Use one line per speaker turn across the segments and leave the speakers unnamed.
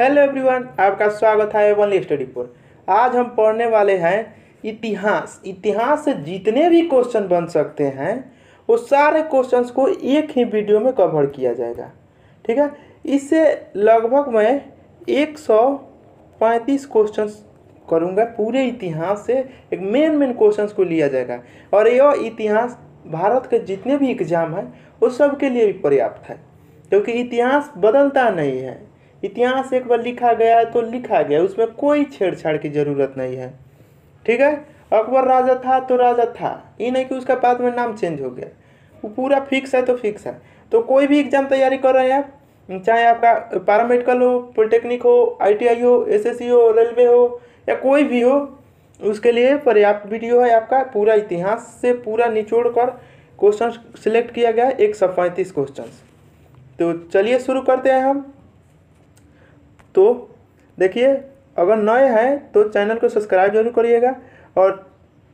hello everyone आपका स्वागत है वन स्टडी पर आज हम पढ़ने वाले हैं इतिहास इतिहास से जितने भी क्वेश्चन बन सकते हैं वो सारे क्वेश्चंस को एक ही वीडियो में कवर किया जाएगा ठीक है इससे लगभग मैं एक सौ पैंतीस क्वेश्चन करूँगा पूरे इतिहास से एक मेन मेन क्वेश्चन को लिया जाएगा और यह इतिहास भारत के जितने भी एग्ज़ाम हैं वो सब के लिए भी पर्याप्त है क्योंकि इतिहास बदलता नहीं है इतिहास एक बार लिखा गया है तो लिखा गया उसमें कोई छेड़छाड़ की ज़रूरत नहीं है ठीक है अकबर राजा था तो राजा था ये नहीं कि उसका बाद में नाम चेंज हो गया वो पूरा फिक्स है तो फिक्स है तो कोई भी एग्ज़ाम तैयारी कर रहे हैं आप चाहे आपका पैरामेडिकल हो पॉलिटेक्निक हो आईटीआई हो एसएससी हो रेलवे हो या कोई भी हो उसके लिए पर्याप्त वीडियो है आपका पूरा इतिहास से पूरा निचोड़ कर क्वेश्चन सिलेक्ट किया गया एक सौ पैंतीस क्वेश्चन तो चलिए शुरू करते हैं हम तो देखिए अगर नए हैं तो चैनल को सब्सक्राइब जरूर करिएगा और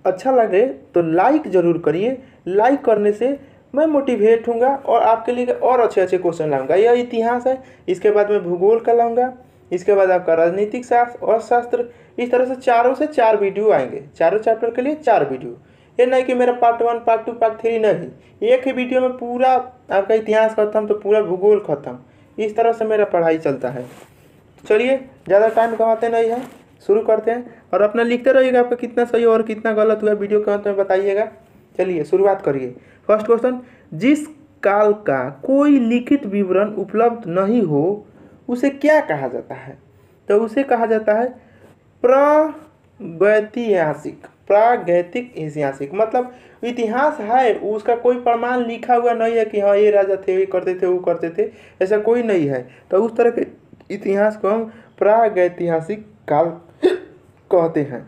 अच्छा लगे तो लाइक ज़रूर करिए लाइक करने से मैं मोटिवेट हूँगा और आपके लिए और अच्छे अच्छे क्वेश्चन लाऊंगा यह इतिहास है इसके बाद मैं भूगोल का लाऊंगा इसके बाद आपका राजनीतिक शास्त्र और शास्त्र इस तरह से चारों से चार वीडियो आएंगे चारों चैप्टर के लिए चार वीडियो ये नहीं कि मेरा part one part two part three नहीं एक ही वीडियो में पूरा आपका इतिहास खत्म तो पूरा भूगोल खत्म इस तरह से मेरा पढ़ाई चलता है चलिए ज़्यादा टाइम कमाते नहीं है शुरू करते हैं और अपना लिखते रहिएगा आपका कितना सही और कितना गलत हुआ वीडियो के अंत तो में बताइएगा चलिए शुरुआत करिए फर्स्ट क्वेश्चन जिस काल का कोई लिखित विवरण उपलब्ध नहीं हो उसे क्या कहा जाता है तो उसे कहा जाता है प्रागैतिहासिक प्रागैतिक ऐतिहासिक मतलब इतिहास है उसका कोई प्रमाण लिखा हुआ नहीं है कि हाँ ये राजा थे ये करते थे वो करते थे ऐसा कोई नहीं है तो उस तरह के इतिहास को हम प्रागैतिहासिक काल कहते हैं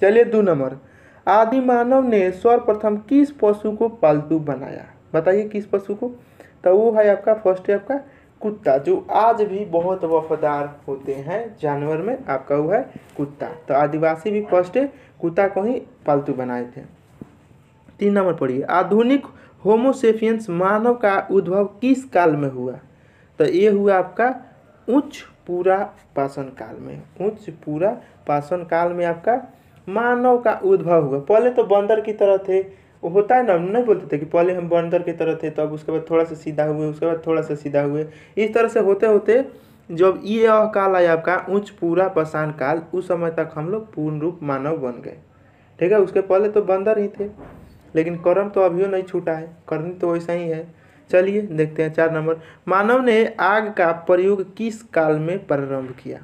चलिए दो नंबर आदि मानव ने सर्वप्रथम किस पशु को पालतू बनाया बताइए किस पशु को तो वो है आपका फर्स्ट है आपका कुत्ता जो आज भी बहुत वफादार होते हैं जानवर में आपका वो है कुत्ता तो आदिवासी भी फर्स्ट कुत्ता को ही पालतू बनाए थे तीन नंबर पढ़िए आधुनिक होमोसेफियंस मानव का उद्भव किस काल में हुआ तो ये हुआ आपका उच्च पूरा पाषण काल में उच्च पूरा पाषण काल में आपका मानव का उद्भव हुआ पहले तो बंदर की तरह थे होता है ना नहीं बोलते थे कि पहले हम बंदर की तरह थे तब तो उसके बाद थोड़ा सा सीधा हुए उसके बाद थोड़ा सा सीधा हुए इस तरह से होते होते जब ये अह काल आया आपका उच्च पूरा पाषाण काल उस समय तक हम लोग पूर्ण रूप मानव बन गए ठीक है उसके पहले तो बंदर ही थे लेकिन कर्म तो अभी नहीं छूटा है कर्म तो वैसा ही है चलिए देखते हैं चार नंबर मानव ने आग का प्रयोग किस काल में प्रारंभ किया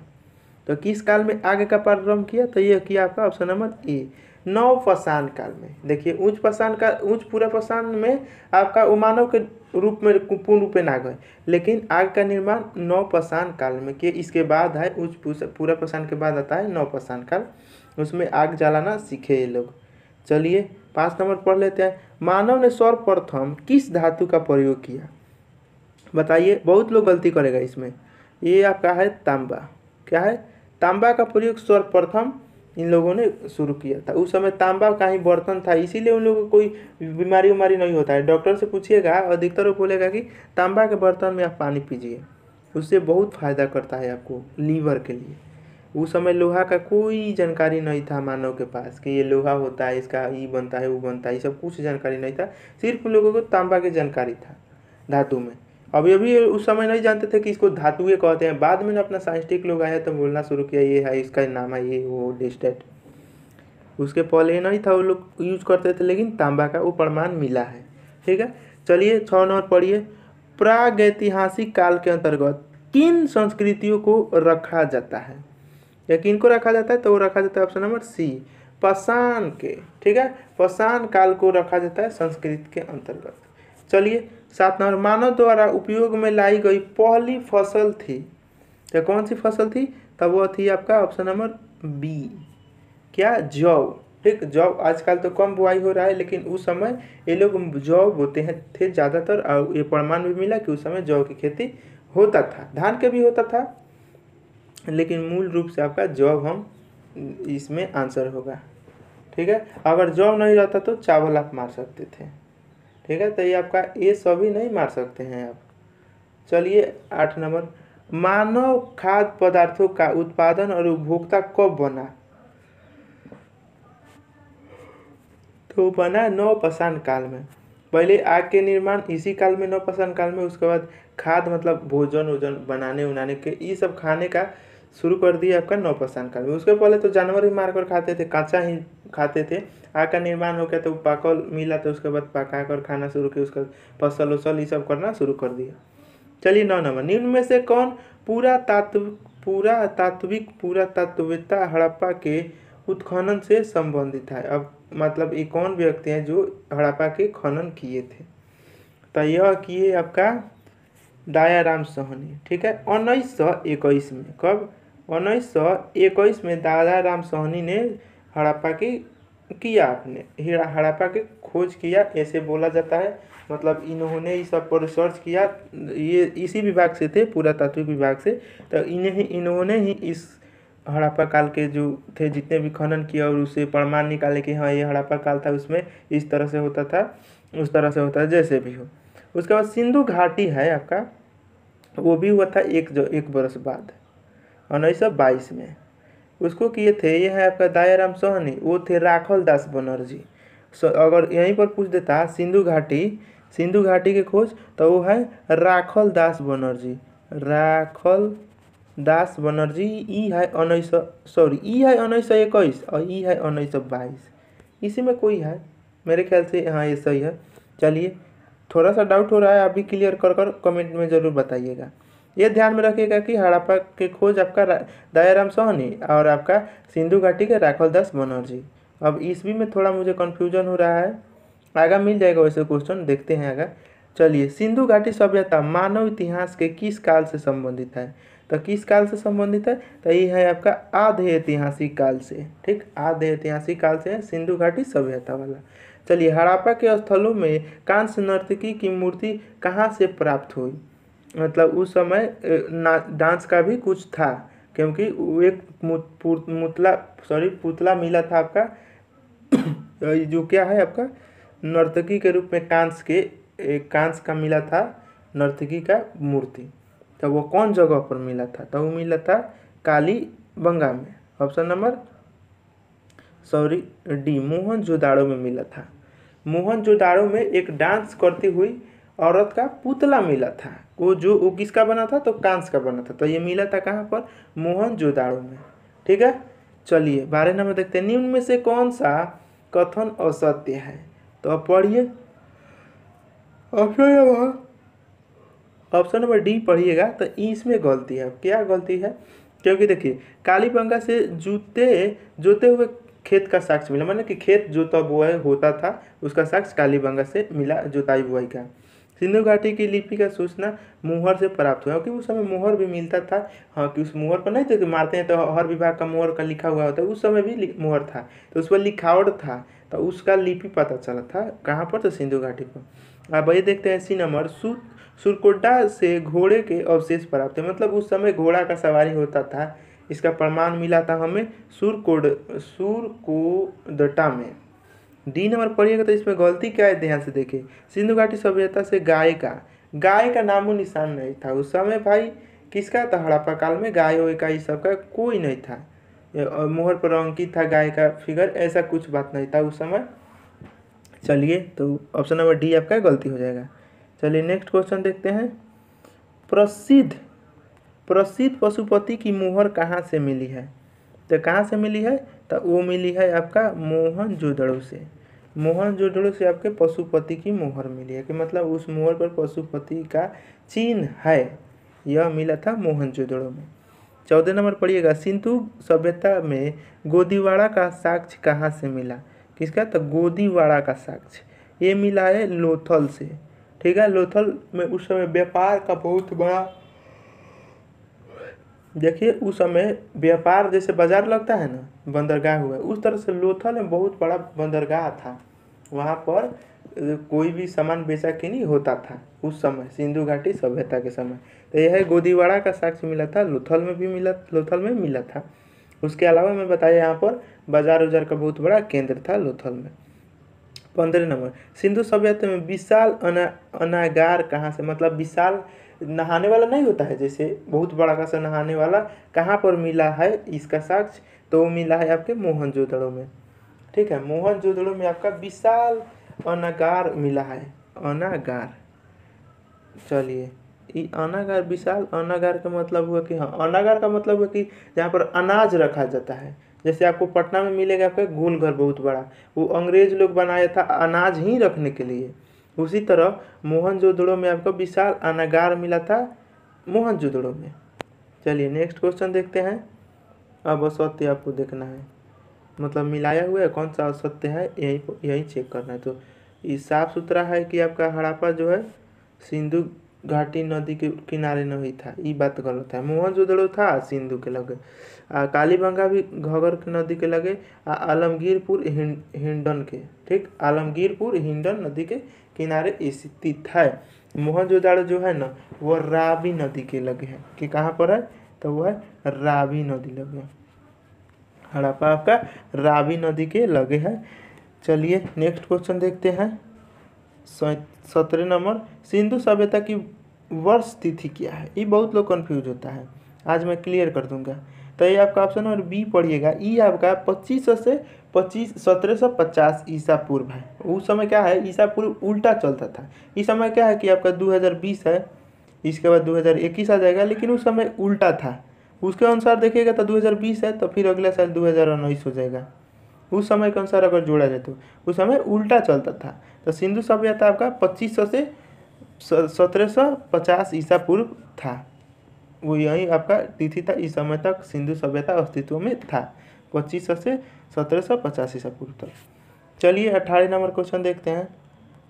तो किस काल में आग का प्रारंभ किया तो यह किया आपका ऑप्शन नंबर ए नौ पसान काल में देखिए ऊंच पसान का ऊंच पूरा पसान में आपका मानव के रूप में पूर्ण रूप में ना गए लेकिन आग का निर्माण नौ पसान काल में कि इसके बाद है ऊंच पूरा पसान के बाद आता है नौ पसान काल उसमें आग जलाना सीखे ये लोग चलिए पाँच नंबर पढ़ लेते हैं मानव ने सर्वप्रथम किस धातु का प्रयोग किया बताइए बहुत लोग गलती करेगा इसमें ये आपका है तांबा क्या है तांबा का प्रयोग सर्वप्रथम इन लोगों ने शुरू किया था उस समय तांबा का ही बर्तन था इसीलिए उन लोगों को कोई बीमारी उमारी नहीं होता है डॉक्टर से पूछिएगा अधिकतर वो बोलेगा कि तांबा के बर्तन में आप पानी पीजिए उससे बहुत फ़ायदा करता है आपको लीवर के लिए उस समय लोहा का कोई जानकारी नहीं था मानव के पास कि ये लोहा होता है इसका ये बनता है वो बनता है ये सब कुछ जानकारी नहीं था सिर्फ लोगों को तांबा की जानकारी था धातु में अभी अभी उस समय नहीं जानते थे कि इसको ये कहते हैं बाद में अपना साइंटिफिक लोग आए तो बोलना शुरू किया ये है इसका नाम है ये वो डिस्टेट उसके पहले नहीं था वो लोग यूज करते थे लेकिन तांबा का वो प्रमाण मिला है ठीक है चलिए छः नंबर पढ़िए प्रागैतिहासिक काल के अंतर्गत किन संस्कृतियों को रखा जाता है या किनको रखा जाता है तो वो रखा जाता है ऑप्शन नंबर सी पसान के ठीक है पसान काल को रखा जाता है संस्कृत के अंतर्गत चलिए सात नंबर मानव द्वारा उपयोग में लाई गई पहली फसल थी तो कौन सी फसल थी तब वह थी आपका ऑप्शन नंबर बी क्या जौ ठीक जौ आजकल तो कम बुआई हो रहा है लेकिन उस समय ये लोग जौ बोते हैं थे ज़्यादातर और ये प्रमाण भी मिला कि उस समय जौ की खेती होता था धान के भी होता था लेकिन मूल रूप से आपका जॉब हम इसमें आंसर होगा ठीक है अगर जॉब नहीं रहता तो चावल आप मार सकते थे ठीक है तो ये आपका ए सभी नहीं मार सकते हैं आप चलिए आठ नंबर मानव खाद्य पदार्थों का उत्पादन और उपभोक्ता कब बना तो बना नवपाषाण काल में पहले आग के निर्माण इसी काल में नवपाषाण काल में उसके बाद खाद मतलब भोजन वोजन बनाने उनाने के ये सब खाने का शुरू कर दिया आपका नौपाषाण काल में उसके पहले तो जानवर ही मारकर खाते थे कांचा ही खाते थे आग का निर्माण हो गया तो पाकल मिला तो उसके बाद पका कर खाना शुरू किया उसका फसल वसल ये सब करना शुरू कर दिया चलिए नौ नंबर निम्न में से कौन पूरा तात्व पूरा तात्विक पूरा तात्विकता हड़प्पा के उत्खनन से संबंधित है अब मतलब ये कौन व्यक्ति हैं जो हड़प्पा के खनन किए थे तो यह किए आपका दायाराम सोहनी ठीक है उन्नीस सौ इक्कीस में कब उन्नीस सौ इक्कीस में दादा राम सोहनी ने हड़प्पा की किया आपने हीरा हड़प्पा की खोज किया ऐसे बोला जाता है मतलब इन्होंने इस सब पर रिसर्च किया ये इसी विभाग से थे पुरातात्विक विभाग से तो इन्हें इन्होंने ही इस हड़प्पा काल के जो थे जितने भी खनन किया और उसे प्रमाण निकाले कि हाँ ये हड़प्पा काल था उसमें इस तरह से होता था उस तरह से होता है जैसे भी हो उसके बाद सिंधु घाटी है आपका वो भी हुआ था एक जो एक बरस बाद उन्नीस सौ बाईस में उसको किए थे ये है आपका दायाराम सोहनी वो थे राखल दास बनर्जी सो अगर यहीं पर पूछ देता सिंधु घाटी सिंधु घाटी के खोज तो वो है राखल दास बनर्जी राखल दास बनर्जी ई है उन्नीस सौ सॉरी ई है उन्नीस सौ इक्कीस और ई है उन्नीस सौ बाईस इसी में कोई है मेरे ख्याल से हाँ ये सही है चलिए थोड़ा सा डाउट हो रहा है आप भी क्लियर कर कर कमेंट में ज़रूर बताइएगा ये ध्यान में रखिएगा कि हड़प्पा के खोज आपका दयाराम सोहनी और आपका सिंधु घाटी के राखल दास बनर्जी अब ईस्वी में थोड़ा मुझे कन्फ्यूजन हो रहा है आगा मिल जाएगा वैसे क्वेश्चन देखते हैं आगा चलिए सिंधु घाटी सभ्यता मानव इतिहास के किस काल से संबंधित है तो किस काल से संबंधित है तो ये है आपका आधे ऐतिहासिक काल से ठीक आधे ऐतिहासिक काल से है सिंधु घाटी सभ्यता वाला चलिए हड़प्पा के स्थलों में कांस्य नर्तकी की मूर्ति कहाँ से प्राप्त हुई मतलब उस समय ना डांस का भी कुछ था क्योंकि एक मुतला सॉरी पुतला मिला था आपका जो क्या है आपका नर्तकी के रूप में कांस के कांस का मिला था नर्तकी का मूर्ति तो वो कौन जगह पर मिला था तो वो मिला था काली बंगा में option number sorry D Mohenjodaro में मिला था मोहन जोदाड़ो में एक डांस करती हुई औरत का पुतला मिला था वो जो वो किसका बना था तो कांस का बना था तो ये मिला था कहाँ पर मोहन जोदाड़ो में ठीक है चलिए बारह नंबर देखते हैं निम्न में से कौन सा कथन असत्य है तो अब पढ़िए ऑप्शन नंबर डी पढ़िएगा तो इसमें गलती है क्या गलती है क्योंकि देखिए काली पंगा से जूते जोते हुए खेत का साक्ष्य मिला मतलब कि खेत जोता बुआई होता था उसका साक्ष्य काली बंगा से मिला जोताई बुआई का सिंधु घाटी की लिपि का सूचना मुहर से प्राप्त हुआ क्योंकि उस समय मोहर भी मिलता था हाँ कि उस मुहर पर नहीं तो मारते हैं तो हर विभाग का मोहर का लिखा हुआ होता है उस समय भी मोहर था तो उस पर लिखावट था तो उसका लिपि पता चला था कहाँ पर तो सिंधु घाटी पर अब ये देखते हैं सी नंबर सु सुरकोटा से घोड़े के अवशेष प्राप्त हुए मतलब उस समय घोड़ा का सवारी होता था इसका प्रमाण मिला था हमें सुरकोड सुरकोदटा में डी नंबर पढ़िएगा तो इसमें गलती क्या है ध्यान से देखे सिंधु घाटी सभ्यता से गाय का गाय का नामो निशान नहीं था उस समय भाई किसका था हड़प्पा काल में गाय हो का इस सबका कोई नहीं था मोहर पर अंकित था गाय का फिगर ऐसा कुछ बात नहीं था उस समय चलिए तो ऑप्शन नंबर डी आपका गलती हो जाएगा चलिए नेक्स्ट क्वेश्चन देखते हैं प्रसिद्ध प्रसिद्ध पशुपति की मोहर कहाँ से मिली है तो कहाँ से मिली है तो वो मिली है आपका मोहन जोदड़ो से मोहर जोडो से आपके पशुपति की मोहर मिली है कि मतलब उस मोहर पर पशुपति का चिन्ह है यह मिला था मोहन जोदड़ो में चौदह नंबर पढ़िएगा सिंधु सभ्यता में गोदीवाड़ा का साक्ष्य कहाँ से मिला किसका तो गोदीवाड़ा का साक्ष्य ये मिला है लोथल से ठीक है लोथल में उस समय व्यापार का बहुत बड़ा देखिए उस समय व्यापार जैसे बाज़ार लगता है ना बंदरगाह हुआ उस तरह से लोथल में बहुत बड़ा बंदरगाह था वहाँ पर कोई भी सामान बेचा नहीं होता था उस समय सिंधु घाटी सभ्यता के समय तो यह गोदीवाड़ा का साक्ष्य मिला था लोथल में भी मिला लोथल में मिला था उसके अलावा मैं बताया यहाँ पर बाजार उजार का बहुत बड़ा केंद्र था लोथल में पंद्रह नंबर सिंधु सभ्यता में विशाल अना अनागार कहाँ से मतलब विशाल नहाने वाला नहीं होता है जैसे बहुत बड़ा का सा नहाने वाला कहाँ पर मिला है इसका साक्ष तो वो मिला है आपके मोहनजोदड़ो में ठीक है मोहनजोदड़ो में आपका विशाल अनागार मिला है अनागार चलिए अनागार विशाल अनागार का मतलब हुआ कि हाँ अनागार का मतलब हुआ कि जहाँ पर अनाज रखा जाता है जैसे आपको पटना में मिलेगा आपका गोलघर बहुत बड़ा वो अंग्रेज लोग बनाया था अनाज ही रखने के लिए उसी तरह मोहनजोदड़ो में आपको विशाल अनागार मिला था मोहनजोदड़ो में चलिए नेक्स्ट क्वेश्चन देखते हैं अब असत्य आपको देखना है मतलब मिलाया हुआ है कौन सा असत्य है यही यही चेक करना है तो ये साफ सुथरा है कि आपका हड़ापा जो है सिंधु घाटी नदी के किनारे नहीं था ये बात गलत है मोहनजोदड़ो था सिंधु के लगे आ कालीबंगा भी घगर के नदी के लगे आ आलमगीरपुर हिंडन के ठीक आलमगीरपुर हिंडन नदी के किनारे स्थित है मोहनजोदाड़ो जो है ना वो रावी नदी के लगे है कि कहाँ पर है तो वो है रावी नदी लगे है हड़प्पा आपका रावी नदी के लगे है चलिए नेक्स्ट क्वेश्चन देखते हैं सत्रह नंबर सिंधु सभ्यता की वर्ष तिथि क्या है ये बहुत लोग कन्फ्यूज होता है आज मैं क्लियर कर दूंगा तो ये आपका ऑप्शन नंबर बी पढ़िएगा ई आपका पच्चीस से पच्चीस सत्रह सौ पचास ईसा पूर्व है उस समय क्या है ईसा पूर्व उल्टा चलता था इस समय क्या है कि आपका 2020 है इसके बाद 2021 आ जाएगा लेकिन उस समय उल्टा था उसके अनुसार देखिएगा तो 2020 है तो फिर अगला साल दो हो जाएगा उस समय के अनुसार अगर जोड़ा जाए तो उस समय उल्टा चलता था तो सिंधु सभ्यता आपका पच्चीस सौ से सत्रह सौ पचास ईसा पूर्व था वो यही आपका तिथि था इस समय तक सिंधु सभ्यता अस्तित्व में था पच्चीस सौ से सत्रह सौ पचासी से पूर्व तक चलिए अट्ठारह नंबर क्वेश्चन देखते हैं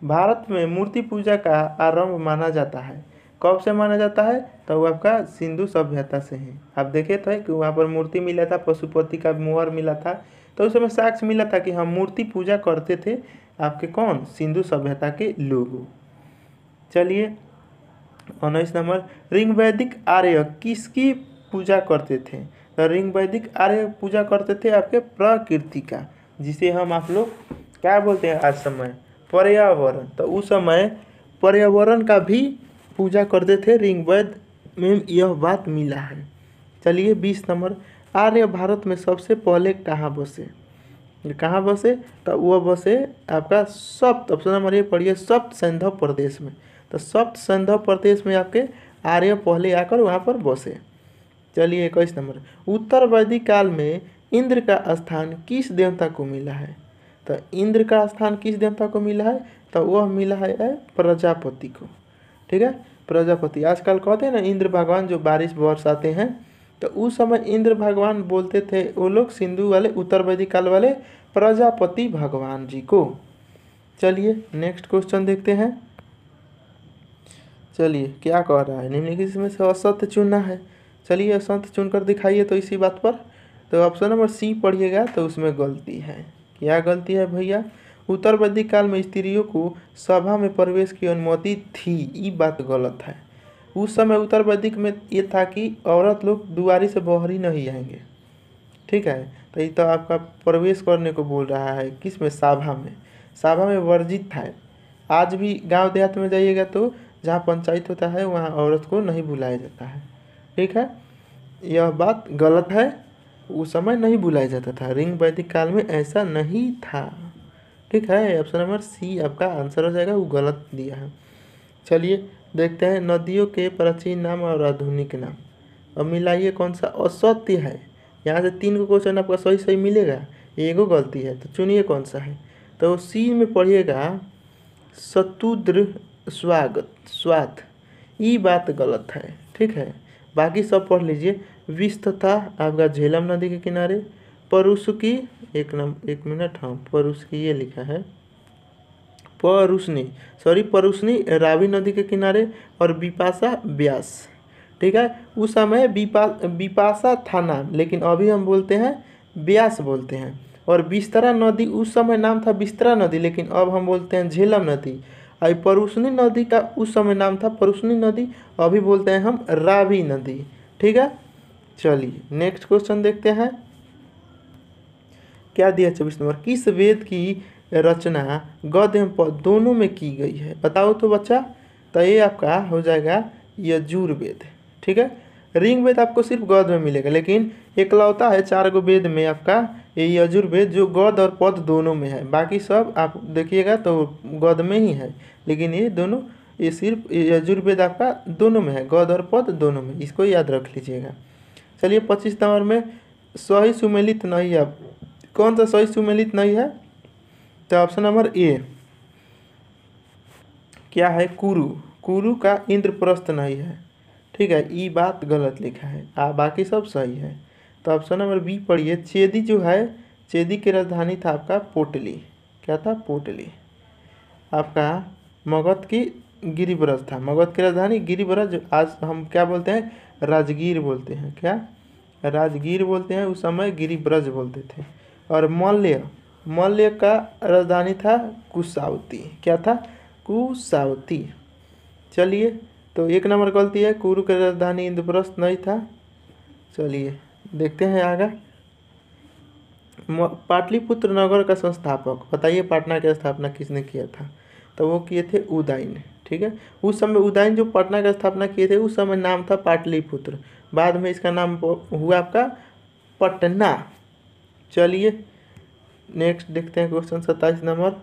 भारत में मूर्ति पूजा का आरंभ माना जाता है कब से माना जाता है तो वो आपका सिंधु सभ्यता से है आप देखे तो कि वहाँ पर मूर्ति मिला था पशुपति का मोहर मिला था तो उस समय साक्ष्य मिला था कि हम मूर्ति पूजा करते थे आपके कौन सिंधु सभ्यता के लोग चलिए उन्नीस नंबर ऋग्वैदिक आर्य किसकी पूजा करते थे रिंग वैदिक आर्य पूजा करते थे आपके प्रकृति का जिसे हम आप लोग क्या बोलते हैं आज समय पर्यावरण तो उस समय पर्यावरण का भी पूजा करते थे रिंग वैद में यह बात मिला है चलिए बीस नंबर आर्य भारत में सबसे पहले कहाँ बसे कहाँ बसे तो वह बसे आपका सप्त ऑप्शन नंबर ये पढ़िए सप्त सैंधव प्रदेश में तो सप्त सैंधव प्रदेश में आपके आर्य पहले आकर वहाँ पर बसे चलिए इक्कीस नंबर उत्तर वैदिक काल में इंद्र का स्थान किस देवता को मिला है तो इंद्र का स्थान किस देवता को मिला है तो वह मिला है प्रजापति को ठीक है प्रजापति आजकल कहते हैं ना इंद्र भगवान जो बारिश बरसाते हैं तो उस समय इंद्र भगवान बोलते थे वो लोग सिंधु वाले उत्तर वैदिक काल वाले प्रजापति भगवान जी को चलिए नेक्स्ट क्वेश्चन देखते हैं चलिए क्या कह रहा है निम्नलिखित में से असत्य चुनना है चलिए संत चुनकर दिखाइए तो इसी बात पर तो ऑप्शन नंबर सी पढ़िएगा तो उसमें गलती है क्या गलती है भैया उत्तर वैदिक काल में स्त्रियों को सभा में प्रवेश की अनुमति थी ये बात गलत है उस समय उत्तर वैदिक में ये था कि औरत लोग दुआरी से बहरी नहीं आएंगे ठीक है तो ये तो आपका प्रवेश करने को बोल रहा है किस में साभा में सभा में वर्जित था आज भी गांव देहात में जाइएगा तो जहाँ पंचायत होता है वहाँ औरत को नहीं बुलाया जाता है ठीक है यह बात गलत है उस समय नहीं बुलाया जाता था रिंग वैदिक काल में ऐसा नहीं था ठीक है ऑप्शन नंबर सी आपका आंसर हो जाएगा वो गलत दिया है चलिए देखते हैं नदियों के प्राचीन नाम और आधुनिक नाम अब मिलाइए कौन सा असत्य है यहाँ से तीन को क्वेश्चन आपका सही सही मिलेगा एगो गलती है तो चुनिए कौन सा है तो सी में पढ़िएगा शतुद्र स्वागत स्वाद ई बात गलत है ठीक है बाकी सब पढ़ लीजिए विष तथा आपका झेलम नदी के किनारे परुष की एक नंबर एक मिनट हाँ परुष की ये लिखा है परुषनी सॉरी परुषनी रावी नदी के किनारे और बिपाशा ब्यास ठीक है उस समय बिपा बिपाशा था नाम लेकिन अभी हम बोलते हैं ब्यास बोलते हैं और बिस्तरा नदी उस समय नाम था बिस्तरा नदी लेकिन अब हम बोलते हैं झेलम नदी और परुष्णी नदी का उस समय नाम था परुष्णी नदी अभी बोलते हैं हम रावी नदी ठीक है चलिए नेक्स्ट क्वेश्चन देखते हैं क्या दिया चौबीस नंबर किस वेद की रचना गद्य एवं पद दोनों में की गई है बताओ तो बच्चा तो ये आपका हो जाएगा यजुर्वेद ठीक है रिंग वेद आपको सिर्फ गौद में मिलेगा लेकिन एकलौता है चार गो वेद में आपका ये यजुर्वेद जो गौद और पद दोनों में है बाकी सब आप देखिएगा तो गौद में ही है लेकिन ये दोनों ये सिर्फ यजुर्वेद आपका दोनों में है गौद और पद दोनों में इसको याद रख लीजिएगा चलिए पच्चीस नंबर में सही सुमेलित नहीं है कौन सा सही सुमेलित नहीं है तो ऑप्शन नंबर ए क्या है कुरु कुरु का इंद्रप्रस्थ नहीं है ठीक है ई बात गलत लिखा है आ बाकी सब सही है तो ऑप्शन नंबर बी पढ़िए चेदी जो है चेदी की राजधानी था आपका पोटली क्या था पोटली आपका मगध की गिरिब्रज था मगध की राजधानी गिरिब्रज आज हम क्या बोलते हैं राजगीर बोलते हैं क्या राजगीर बोलते हैं उस समय गिरिब्रज बोलते थे और मौल्य मौल्य का राजधानी था कुसावती क्या था कुसावती चलिए तो एक नंबर गलती है कुरु की राजधानी इंद्रप्रस्थ नहीं था चलिए देखते हैं आगे पाटलिपुत्र नगर का संस्थापक बताइए पटना की स्थापना किसने किया था तो वो किए थे उदयन ठीक है उस समय उदयन जो पटना का स्थापना किए थे उस समय नाम था पाटलिपुत्र बाद में इसका नाम हुआ आपका पटना चलिए नेक्स्ट देखते हैं क्वेश्चन सत्ताईस नंबर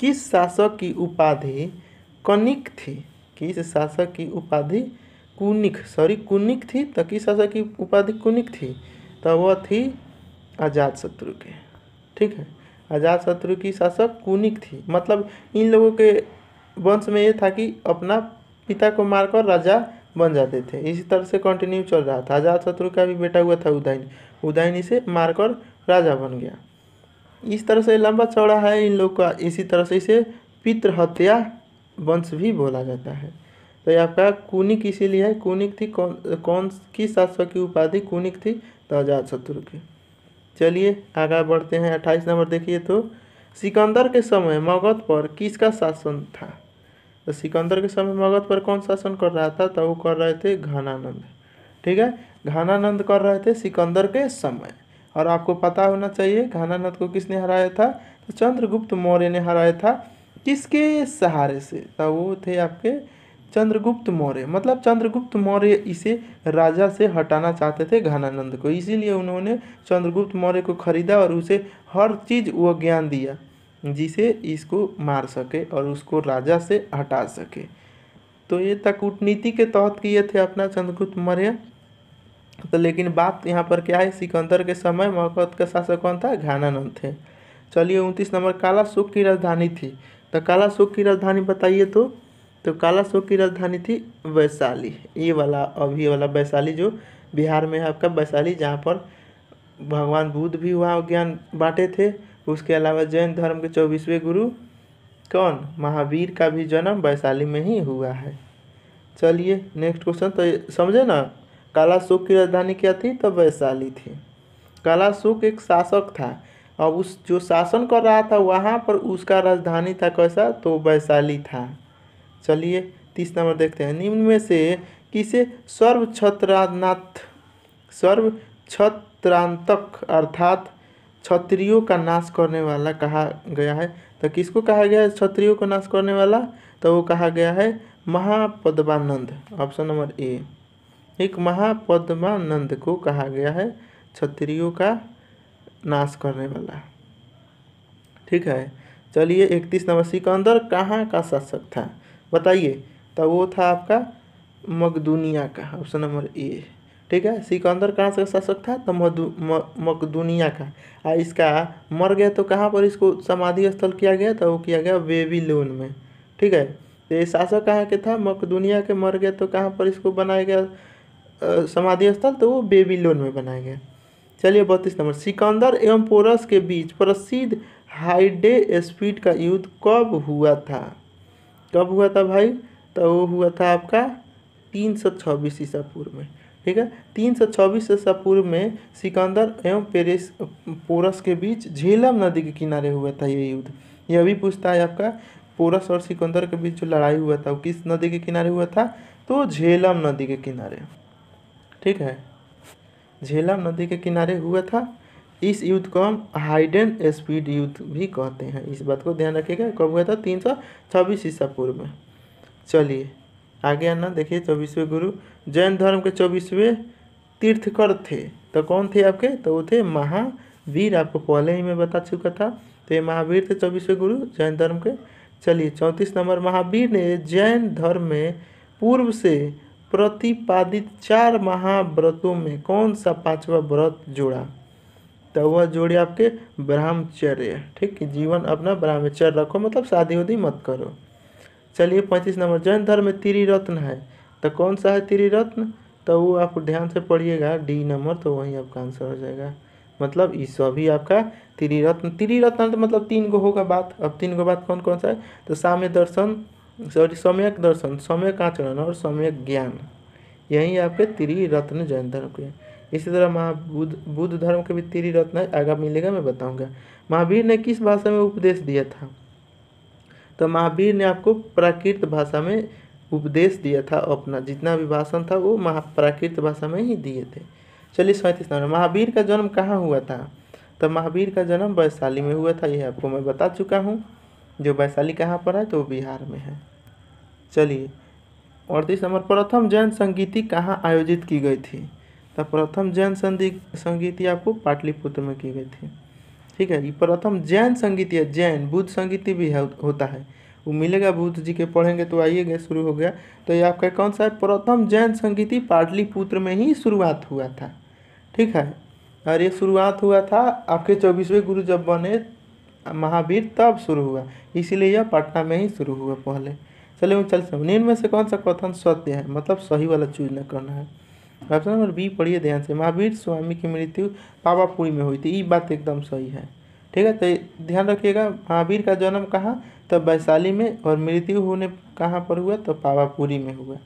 किस शासक की उपाधि कनिक थी किस शासक की उपाधि कुनिक सॉरी कुनिक थी तो किस शासक की उपाधि कुनिक थी तो वह थी आजाद शत्रु के ठीक है आजाद शत्रु की शासक कुनिक थी मतलब इन लोगों के वंश में ये था कि अपना पिता को मारकर राजा बन जाते थे इसी तरह से कंटिन्यू चल रहा था आजाद शत्रु का भी बेटा हुआ था उदयन उदयन इसे मारकर राजा बन गया इस तरह से लंबा चौड़ा है इन लोग का इसी तरह से इसे पितृहत्या वंश भी बोला जाता है तो ये आपका कुनिक इसीलिए है कुनिक थी कौन कौन की शासक की उपाधि कुनिक थी तो आजाद शत्रु की चलिए आगे बढ़ते हैं अट्ठाईस नंबर देखिए तो सिकंदर के समय मगध पर किसका शासन था तो सिकंदर के समय मगध पर कौन शासन कर रहा था तो वो कर रहे थे घनानंद ठीक है घनानंद कर रहे थे सिकंदर के समय और आपको पता होना चाहिए घनानंद को किसने हराया था तो चंद्रगुप्त मौर्य ने हराया था किसके सहारे से तो वो थे आपके चंद्रगुप्त मौर्य मतलब चंद्रगुप्त मौर्य इसे राजा से हटाना चाहते थे घनानंद को इसीलिए उन्होंने चंद्रगुप्त मौर्य को खरीदा और उसे हर चीज़ वो ज्ञान दिया जिसे इसको मार सके और उसको राजा से हटा सके तो ये तक कूटनीति के तहत किए थे अपना चंद्रगुप्त मौर्य तो लेकिन बात यहाँ पर क्या है सिकंदर के समय मगध का शासक कौन था घनानंद थे चलिए उनतीस नंबर काला सुख की राजधानी थी तो काला शोक की राजधानी बताइए तो तो काला शोक की राजधानी थी वैशाली ये वाला अभी वाला वैशाली जो बिहार में है आपका वैशाली जहाँ पर भगवान बुद्ध भी वहाँ ज्ञान बांटे थे उसके अलावा जैन धर्म के चौबीसवें गुरु कौन महावीर का भी जन्म वैशाली में ही हुआ है चलिए नेक्स्ट क्वेश्चन तो समझे ना काला शोक की राजधानी क्या थी तो वैशाली थी काला शोक एक शासक था और उस जो शासन कर रहा था वहाँ पर उसका राजधानी था कैसा तो वैशाली था चलिए तीस नंबर देखते हैं निम्न में से किसे सर्व छत्रनाथ सर्व छत्रांतक अर्थात क्षत्रियों का नाश करने वाला कहा गया है तो किसको कहा गया है क्षत्रियों को नाश करने वाला तो वो कहा गया है महापद्मानंद ऑप्शन नंबर ए एक महापद्मानंद को कहा गया है क्षत्रियों का नाश करने वाला ठीक है चलिए इकतीस नंबर सिकंदर कहाँ का शासक था बताइए तो वो था आपका मकदुनिया का ऑप्शन नंबर ए ठीक है सिकंदर कहाँ से शासक था तो मधु मकदुनिया का आ इसका मर गया तो कहाँ पर इसको समाधि स्थल किया गया तो वो किया गया बेबी लोन में ठीक है तो ये शासक कहाँ के था मकदुनिया के मर गया तो कहाँ पर इसको बनाया गया समाधि स्थल तो वो बेबी लोन में बनाया गया चलिए बत्तीस नंबर सिकंदर एवं पोरस के बीच प्रसिद्ध हाइडे स्पीड का युद्ध कब हुआ था कब हुआ था भाई तो वो हुआ था आपका तीन सौ छब्बीस ईसा पूर्व में ठीक है तीन सौ छब्बीस ईसा पूर्व में सिकंदर एवं पेरिस पोरस के बीच झेलम नदी के किनारे हुआ था ये युद्ध यह भी पूछता है आपका पोरस और सिकंदर के बीच जो लड़ाई हुआ था वो किस नदी के किनारे हुआ था तो झेलम नदी के किनारे ठीक है झेलम नदी के किनारे हुआ था इस युद्ध को हम हाइडन स्पीड युद्ध भी कहते हैं इस बात को ध्यान रखिएगा कब हुआ था तीन सौ छब्बीस ईसा पूर्व में चलिए आगे आना देखिए चौबीसवें गुरु जैन धर्म के चौबीसवें तीर्थकर थे तो कौन थे आपके तो वो थे महावीर आपको पहले ही मैं बता चुका था तो ये महावीर थे चौबीसवें गुरु जैन धर्म के चलिए चौंतीस नंबर महावीर ने जैन धर्म में पूर्व से प्रतिपादित चार महाव्रतों में कौन सा पांचवा व्रत जोड़ा तो वह जोड़े आपके ब्रह्मचर्य ठीक जीवन अपना ब्रह्मचर्य रखो मतलब शादी उदी मत करो चलिए पैंतीस नंबर जैन धर्म में रत्न है तो कौन सा है रत्न तो वो आप ध्यान से पढ़िएगा डी नंबर तो वही आपका आंसर हो जाएगा मतलब ये भी आपका त्रिरत्न त्रिरत्न तो मतलब तीन गो होगा बात अब तीन गो बात कौन कौन सा है तो साम्य दर्शन सॉरी सम्यक दर्शन सम्यक आचरण और सम्यक ज्ञान यही आपके त्रिरत्न जैन धर्म के इसी तरह महाबुद्ध बुद्ध धर्म के भी त्रिरत्न आगे मिलेगा मैं बताऊंगा महावीर ने किस भाषा में उपदेश दिया था तो महावीर ने आपको प्राकृत भाषा में उपदेश दिया था अपना जितना भी भाषण था वो महा प्राकृत भाषा में ही दिए थे चलिए सैंतीस नंबर महावीर का जन्म कहाँ हुआ था तो महावीर का जन्म वैशाली में हुआ था यह आपको मैं बता चुका हूँ जो वैशाली कहाँ पर है तो बिहार में है चलिए अड़तीस नंबर प्रथम जैन संगीति कहाँ आयोजित की गई थी तो प्रथम जैन संगीति आपको पाटलिपुत्र में की गई थी ठीक है ये प्रथम जैन संगीति है जैन बुद्ध संगीति भी है, होता है वो मिलेगा बुद्ध जी के पढ़ेंगे तो आइएगा शुरू हो गया तो ये आपका कौन सा है प्रथम जैन संगीति पाटलिपुत्र में ही शुरुआत हुआ था ठीक है और ये शुरुआत हुआ था आपके चौबीसवें गुरु जब बने महावीर तब शुरू हुआ इसीलिए यह पटना में ही शुरू हुआ पहले चलिए चल सब निम्न में से कौन सा कथन सत्य है मतलब सही वाला चूज न करना है ऑप्शन नंबर बी पढ़िए ध्यान से महावीर स्वामी की मृत्यु पावापुरी में हुई थी ये बात एकदम सही है ठीक है तो ध्यान रखिएगा महावीर का जन्म कहाँ तो वैशाली में और मृत्यु होने कहाँ पर हुआ तो पावापुरी में हुआ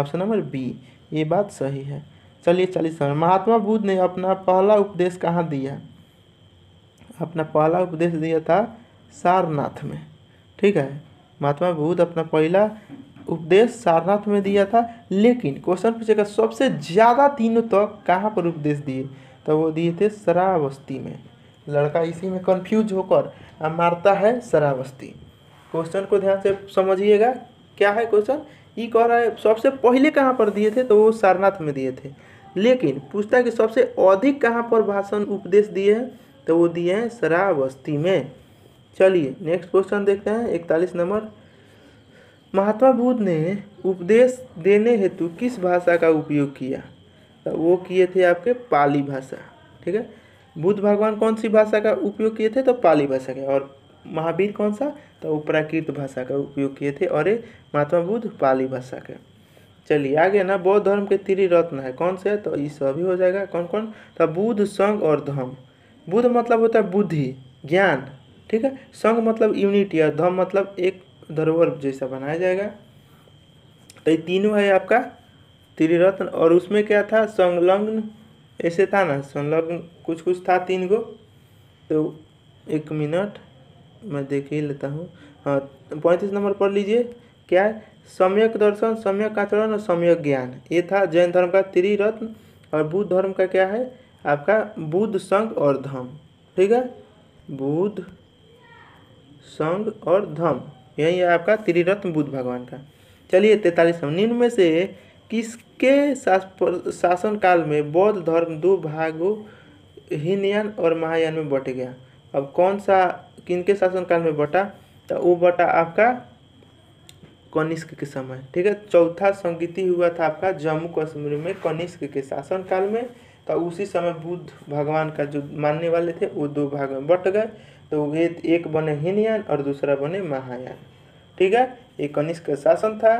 ऑप्शन नंबर बी ये बात सही है चलिए चालीस महात्मा बुद्ध ने अपना पहला उपदेश कहाँ दिया अपना पहला उपदेश दिया था सारनाथ में ठीक है महात्मा बुद्ध अपना पहला उपदेश सारनाथ में दिया था लेकिन क्वेश्चन पूछेगा सबसे ज़्यादा तीनों तक तो कहाँ पर उपदेश दिए तो वो दिए थे शरावस्ती में लड़का इसी में कंफ्यूज होकर मारता है शरावस्ती क्वेश्चन को ध्यान से समझिएगा क्या है क्वेश्चन ये कह रहा है सबसे पहले कहाँ पर दिए थे तो वो सारनाथ में दिए थे लेकिन पूछता है कि सबसे अधिक कहाँ पर भाषण उपदेश दिए हैं तो वो दिए हैं शराबस्ती में चलिए नेक्स्ट क्वेश्चन देखते हैं इकतालीस नंबर महात्मा बुद्ध ने उपदेश देने हेतु किस भाषा का उपयोग किया तो वो किए थे आपके पाली भाषा ठीक है बुद्ध भगवान कौन सी भाषा का उपयोग किए थे तो पाली भाषा का और महावीर कौन सा तो वो प्राकृत भाषा का उपयोग किए थे और ये महात्मा बुद्ध पाली भाषा का चलिए आगे ना बौद्ध धर्म के त्रिरत्न है कौन से है तो ये सभी हो जाएगा कौन कौन तो बुद्ध संघ और धम्म बुद्ध मतलब होता है बुद्धि ज्ञान ठीक है संघ मतलब यूनिटी और धम मतलब एक धरोहर जैसा बनाया जाएगा तो ये तीनों है आपका त्रिरत्न और उसमें क्या था संलग्न ऐसे था ना संलग्न कुछ कुछ था तीन गो तो एक मिनट मैं देख ही लेता हूँ हाँ पैंतीस नंबर पढ़ लीजिए क्या है सम्यक दर्शन सम्यक आचरण और सम्यक ज्ञान ये था जैन धर्म का त्रिरत्न और बुद्ध धर्म का क्या है आपका बुध संघ और धम ठीक है बुध संघ और धम यही है आपका त्रिरत्न बुद्ध भगवान का चलिए तैतालीस निम्न में से किसके शासन काल में बौद्ध धर्म दो भागों हीनयान और महायान में बट गया अब कौन सा किनके काल में बटा तो वो बटा आपका कनिष्क के समय ठीक है चौथा संगीति हुआ था आपका जम्मू कश्मीर में कनिष्क के शासन काल में तो उसी समय बुद्ध भगवान का जो मानने वाले थे वो दो भाग में बट गए तो वे एक बने हीनयान और दूसरा बने महायान ठीक है ये कनिष्क का शासन था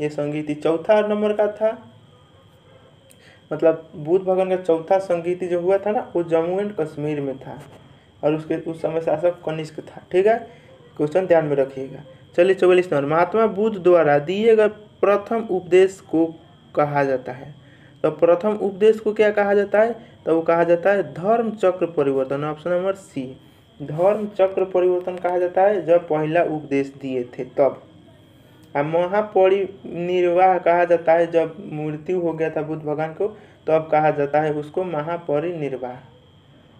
ये संगीति चौथा नंबर का था मतलब बुद्ध भगवान का चौथा संगीति जो हुआ था ना वो जम्मू एंड कश्मीर में था और उसके उस समय शासक कनिष्क था ठीक है क्वेश्चन ध्यान में रखिएगा चलिए चौवालीस नंबर महात्मा बुद्ध द्वारा दिए गए प्रथम उपदेश को कहा जाता है तो प्रथम उपदेश को क्या कहा जाता है तो वो कहा जाता है धर्म चक्र परिवर्तन ऑप्शन नंबर सी धर्म चक्र परिवर्तन कहा जाता है जब पहला उपदेश दिए थे तब और महापरिनिर्वाह कहा जाता है जब मृत्यु हो गया था बुद्ध भगवान को तब कहा जाता है उसको महापरिनिर्वाह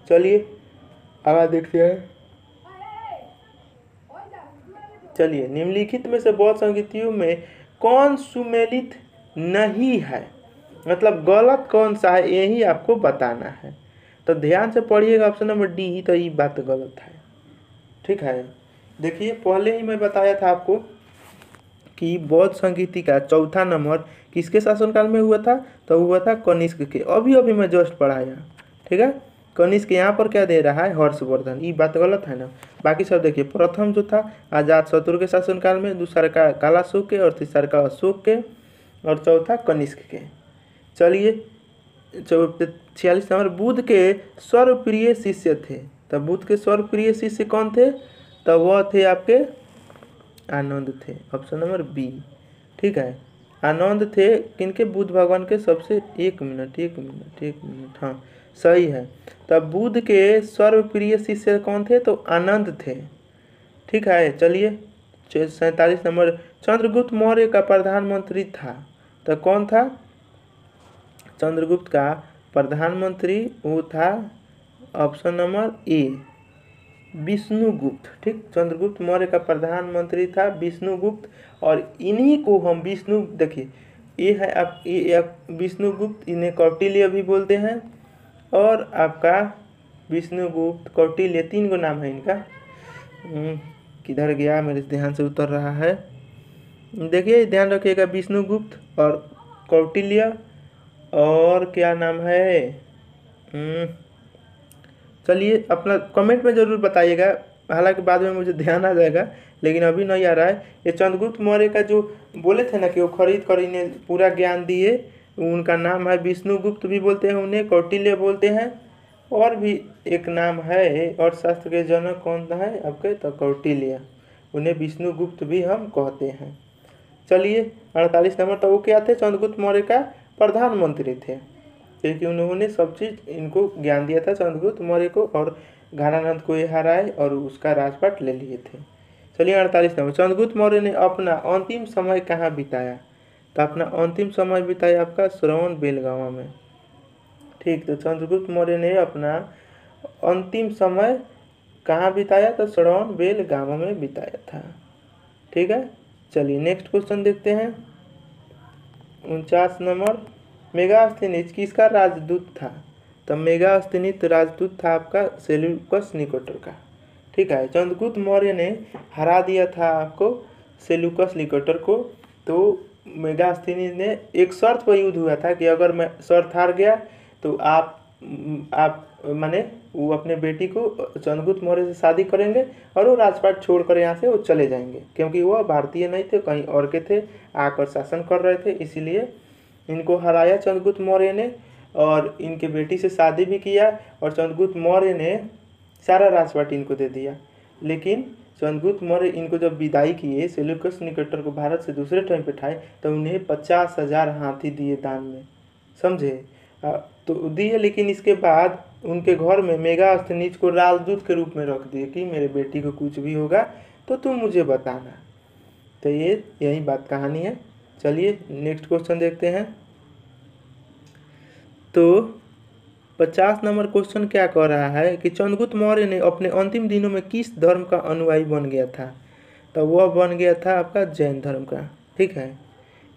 चलिए आगे देखते हैं चलिए निम्नलिखित में से बौद्ध संगीतियों में कौन सुमेलित नहीं है मतलब गलत कौन सा है यही आपको बताना है तो ध्यान से पढ़िएगा ऑप्शन नंबर डी तो ये बात गलत है ठीक है देखिए पहले ही मैं बताया था आपको कि बौद्ध संगीति का चौथा नंबर किसके शासनकाल में हुआ था तो हुआ था कनिष्क के अभी अभी मैं जस्ट पढ़ाया ठीक है कनिष्क यहाँ पर क्या दे रहा है हर्षवर्धन ये बात गलत है ना बाकी सब देखिए प्रथम जो था आजाद शत्रु के शासनकाल में दूसरा का कालाशोक के और तीसरा का अशोक के और चौथा कनिष्क के चलिए छियालीस नंबर बुद्ध के सर्वप्रिय शिष्य थे तब बुद्ध के सर्वप्रिय शिष्य कौन थे तब वह थे आपके आनंद थे ऑप्शन नंबर बी ठीक है आनंद थे किनके बुद्ध भगवान के सबसे एक मिनट एक मिनट एक मिनट हाँ सही है तब बुद्ध के सर्वप्रिय शिष्य कौन थे तो आनंद थे ठीक है चलिए सैंतालीस नंबर चंद्रगुप्त मौर्य का प्रधानमंत्री था तो कौन था चंद्रगुप्त का प्रधानमंत्री वो था ऑप्शन नंबर ए विष्णुगुप्त ठीक चंद्रगुप्त मौर्य का प्रधानमंत्री था विष्णुगुप्त और इन्हीं को हम विष्णु देखिए ये है आप ये विष्णुगुप्त इन्हें कौटिल्य भी बोलते हैं और आपका विष्णुगुप्त कौटिल्य तीन गो नाम है इनका हम्म, किधर गया मेरे ध्यान से उतर रहा है देखिए ध्यान रखिएगा विष्णुगुप्त और कौटिल्य और क्या नाम है हम्म, चलिए अपना कमेंट में ज़रूर बताइएगा हालांकि बाद में मुझे ध्यान आ जाएगा लेकिन अभी नहीं आ रहा है ये चंद्रगुप्त मौर्य का जो बोले थे ना कि वो खरीद कर इन्हें पूरा ज्ञान दिए उनका नाम है विष्णुगुप्त भी बोलते हैं उन्हें कौटिल्य बोलते हैं और भी एक नाम है और शास्त्र के जनक कौन है आपके तो कौटिल्य उन्हें विष्णुगुप्त भी हम कहते हैं चलिए अड़तालीस नंबर तो वो क्या थे चंद्रगुप्त मौर्य का प्रधानमंत्री थे क्योंकि उन्होंने सब चीज़ इनको ज्ञान दिया था चंद्रगुप्त मौर्य को और घानानंद को ये हराए और उसका राजपाट ले लिए थे चलिए अड़तालीस नंबर चंद्रगुप्त मौर्य ने अपना अंतिम समय कहाँ बिताया तो अपना अंतिम समय बिताया आपका श्रवण बेलगावा में ठीक तो चंद्रगुप्त मौर्य ने अपना अंतिम समय कहाँ बिताया तो श्रवण बेलगावा में बिताया था ठीक है चलिए नेक्स्ट क्वेश्चन देखते हैं उनचास नंबर मेगास्थनिज किसका राजदूत था तो मेगास्थनिज राजदूत था आपका सेल्यूकस निकोटर का ठीक है चंद्रगुप्त मौर्य ने हरा दिया था आपको सेल्युकस निकोटर को तो मेगास्थनिज ने एक शर्त पर युद्ध हुआ था कि अगर मैं शर्त हार गया तो आप आप माने वो अपने बेटी को चंद्रगुप्त मौर्य से शादी करेंगे और वो राजपाट छोड़कर यहाँ से वो चले जाएंगे क्योंकि वह भारतीय नहीं थे कहीं और के थे आकर शासन कर रहे थे इसीलिए इनको हराया चंद्रगुप्त मौर्य ने और इनके बेटी से शादी भी किया और चंद्रगुप्त मौर्य ने सारा राजपाट इनको दे दिया लेकिन चंद्रगुप्त मौर्य इनको जब विदाई किए सेल्यूकस निकटर को भारत से दूसरे टाइम पर ठाए तो उन्हें पचास हजार हाथी दिए दान में समझे तो दिए लेकिन इसके बाद उनके घर में मेघा अस्थनीज को राजदूत के रूप में रख दिए कि मेरे बेटी को कुछ भी होगा तो तुम मुझे बताना तो ये यही बात कहानी है चलिए नेक्स्ट क्वेश्चन देखते हैं तो पचास नंबर क्वेश्चन क्या कह रहा है कि चंद्रगुप्त मौर्य ने अपने अंतिम दिनों में किस धर्म का अनुयायी बन गया था तो वह बन गया था आपका जैन धर्म का ठीक है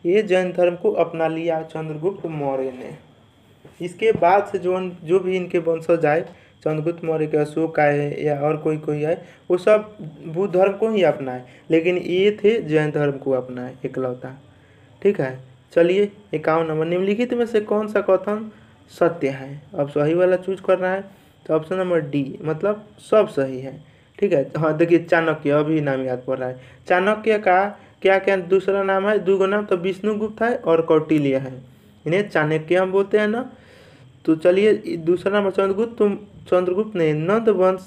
ये जैन धर्म को अपना लिया चंद्रगुप्त मौर्य ने इसके बाद से जो जो भी इनके वंशज आए चंद्रगुप्त मौर्य के अशोक आए या और कोई कोई आए वो सब बुद्ध धर्म को ही अपनाए लेकिन ये थे जैन धर्म को अपनाए इकलौता ठीक है चलिए इक्यावन नंबर निम्नलिखित में से कौन सा कथन सत्य है अब सही वाला चूज करना है तो ऑप्शन नंबर डी मतलब सब सही है ठीक है हाँ देखिए चाणक्य अभी नाम याद पड़ रहा है चाणक्य का क्या क्या दूसरा नाम है दूगो नाम तो विष्णुगुप्त है और कौटिल्य है इन्हें चाणक्य हम बोलते हैं ना तो चलिए दूसरा नंबर चंद्रगुप्त तो चंद्रगुप्त ने नंद वंश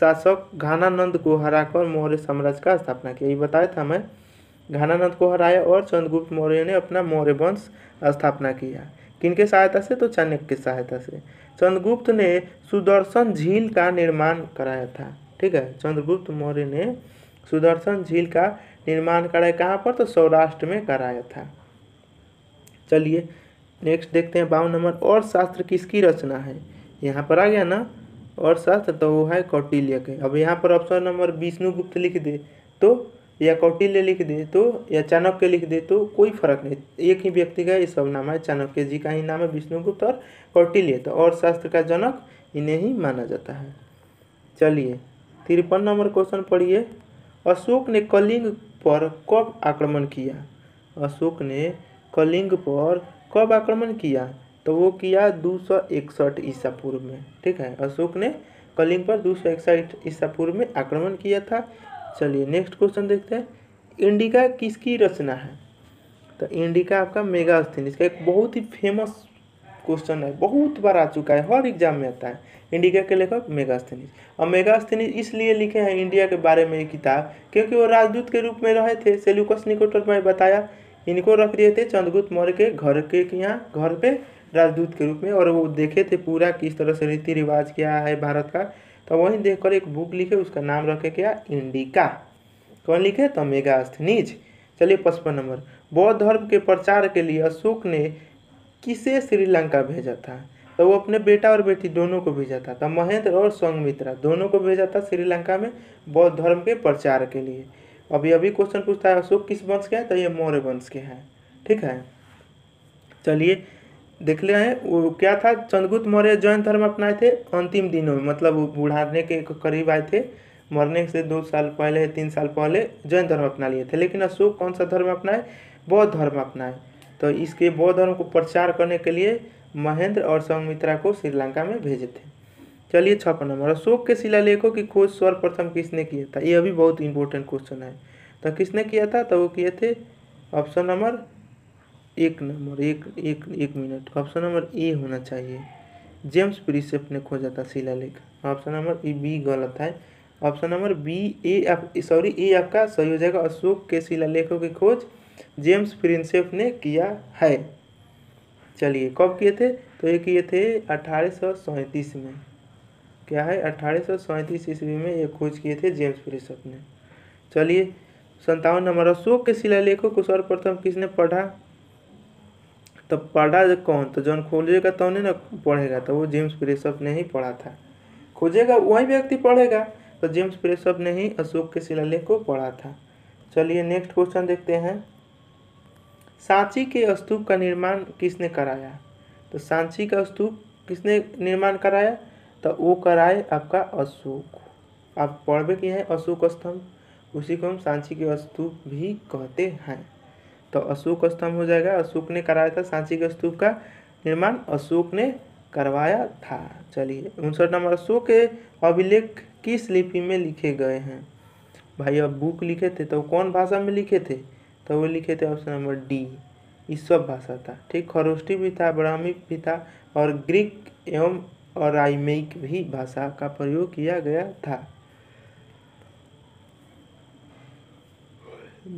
शासक घानानंद को हराकर मौर्य साम्राज्य का स्थापना किया ये बताया था मैं घानानंद को हराया और चंद्रगुप्त मौर्य ने अपना मौर्य वंश स्थापना किया किनके सहायता से तो चाणक्य की सहायता से चंद्रगुप्त ने सुदर्शन झील का निर्माण कराया था ठीक है चंद्रगुप्त मौर्य ने सुदर्शन झील का निर्माण कराया कहाँ पर तो सौराष्ट्र में कराया था चलिए नेक्स्ट देखते हैं बावन नंबर और शास्त्र किसकी रचना है यहाँ पर आ गया ना और शास्त्र तो वो है कौटिल्य के अब यहाँ पर ऑप्शन नंबर विष्णुगुप्त लिख दे तो या कौटिल्य लिख दे तो या चाणक्य लिख दे तो कोई फर्क नहीं एक ही व्यक्ति का ये सब नाम है चाणक्य जी का ही नाम है विष्णुगुप्त और कौटिल्य तो और शास्त्र का जनक इन्हें ही माना जाता है चलिए तिरपन नंबर क्वेश्चन पढ़िए अशोक ने कलिंग पर कब आक्रमण किया अशोक ने कलिंग पर कब आक्रमण किया तो वो किया दो सौ इकसठ ईसा पूर्व में ठीक है अशोक ने कलिंग पर दो सौ इकसठ ईसा पूर्व में आक्रमण किया था चलिए नेक्स्ट क्वेश्चन देखते हैं इंडिका किसकी रचना है तो इंडिका आपका मेगा अस्थिन इसका एक बहुत ही फेमस क्वेश्चन है बहुत बार आ चुका है हर एग्जाम में आता है इंडिका के लेखक स्थिनिज और मेगास्थनीज इसलिए लिखे हैं इंडिया के बारे में ये किताब क्योंकि वो राजदूत के रूप में रहे थे सेल्यूकस निकोटर में बताया इनको रख दिए थे चंद्रगुप्त मौर्य के घर के यहाँ घर पे राजदूत के रूप में और वो देखे थे पूरा किस तरह से रीति रिवाज क्या है भारत का तो वहीं देखकर एक बुक लिखे उसका नाम रखे क्या इंडिका कौन लिखे तो मेगास्थनीज चलिए पचपन नंबर बौद्ध धर्म के प्रचार के लिए अशोक ने किसे श्रीलंका भेजा था तो वो अपने बेटा और बेटी दोनों को भेजा था तो महेंद्र और संगमित्रा दोनों को भेजा था श्रीलंका में बौद्ध धर्म के प्रचार के लिए अभी अभी क्वेश्चन पूछता है अशोक किस वंश के हैं तो ये मौर्य वंश के हैं ठीक है चलिए देख ले हैं वो क्या था चंद्रगुप्त मौर्य जैन धर्म अपनाए थे अंतिम दिनों में मतलब बुढ़ाने के करीब आए थे मरने से दो साल पहले तीन साल पहले जैन धर्म अपना लिए थे लेकिन अशोक कौन सा धर्म अपनाए बौद्ध धर्म अपनाए तो इसके बौद्ध धर्म को प्रचार करने के लिए महेंद्र और संगमित्रा को श्रीलंका में भेजे थे चलिए छप्पन नंबर अशोक के शिलालेखों की खोज सर्वप्रथम किसने किया था ये अभी बहुत इंपॉर्टेंट क्वेश्चन है तो किसने किया था तो वो किए थे ऑप्शन नंबर एक नंबर एक एक एक मिनट ऑप्शन नंबर ए होना चाहिए जेम्स प्रिसेप ने खोजा था शिलालेख ऑप्शन नंबर ए बी गलत है ऑप्शन नंबर बी ए आप सॉरी ए आपका सही हो जाएगा अशोक के शिलालेखों की खोज जेम्स प्रिंसेप ने किया है चलिए कब किए थे तो ये किए थे अठारह में क्या है अट्ठारह ईस्वी में ये खोज किए थे जेम्स प्रिसप ने चलिए संतावन नंबर अशोक के शिलालेखों को सर्वप्रथम किसने पढ़ा तो पढ़ा कौन तो जौन खोजेगा तो उन्हें ना पढ़ेगा तो वो जेम्स प्रेसअप ने ही पढ़ा था खोजेगा वही व्यक्ति पढ़ेगा तो जेम्स प्रेसअप ने ही अशोक के शिलालेख को पढ़ा था चलिए नेक्स्ट क्वेश्चन देखते हैं सांची के स्तूप का निर्माण किसने कराया तो सांची का स्तूप किसने निर्माण कराया तो वो कराए आपका अशोक आप पढ़वे किए हैं अशोक स्तंभ उसी को हम सांची के स्तूप भी कहते हैं तो अशोक स्तंभ हो जाएगा अशोक ने कराया था सांची के स्तूप का निर्माण अशोक ने करवाया था चलिए उनसठ नंबर अशोक के अभिलेख किस लिपि में लिखे गए हैं भाई अब बुक लिखे थे तो कौन भाषा में लिखे थे तो वो लिखे थे ऑप्शन नंबर डी ईश्वर सब भाषा था ठीक खरोष्टी भी था ब्राह्मी भी था और ग्रीक एवं और आईमेक भी भाषा का प्रयोग किया गया था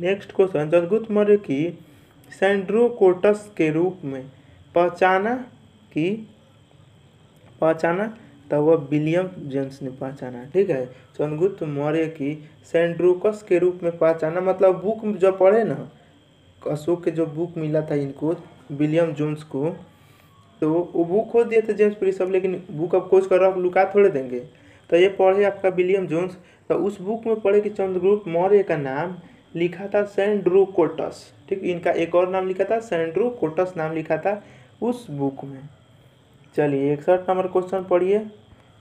नेक्स्ट क्वेश्चन चंद्रगुप्त मौर्य की सेंड्रोकोटस के रूप में पहचाना कि पहचाना तो वह विलियम जेम्स ने पहचाना ठीक है चंद्रगुप्त मौर्य की सेंड्रोकस के रूप में पहचाना मतलब बुक जब पढ़े ना अशोक के जो बुक मिला था इनको विलियम जोन्स को तो वो बुक खोज दिए थे जेम्स प्रिंसअप लेकिन बुक अब खोज कर रहा लुका थोड़े देंगे तो ये पढ़े आपका विलियम जोन्स तो उस बुक में पढ़े कि चंद्रगुप्त मौर्य का नाम लिखा था सेंड्रू कोटस ठीक इनका एक और नाम लिखा था सेंड्रू कोटस नाम लिखा था उस बुक में चलिए इकसठ नंबर क्वेश्चन पढ़िए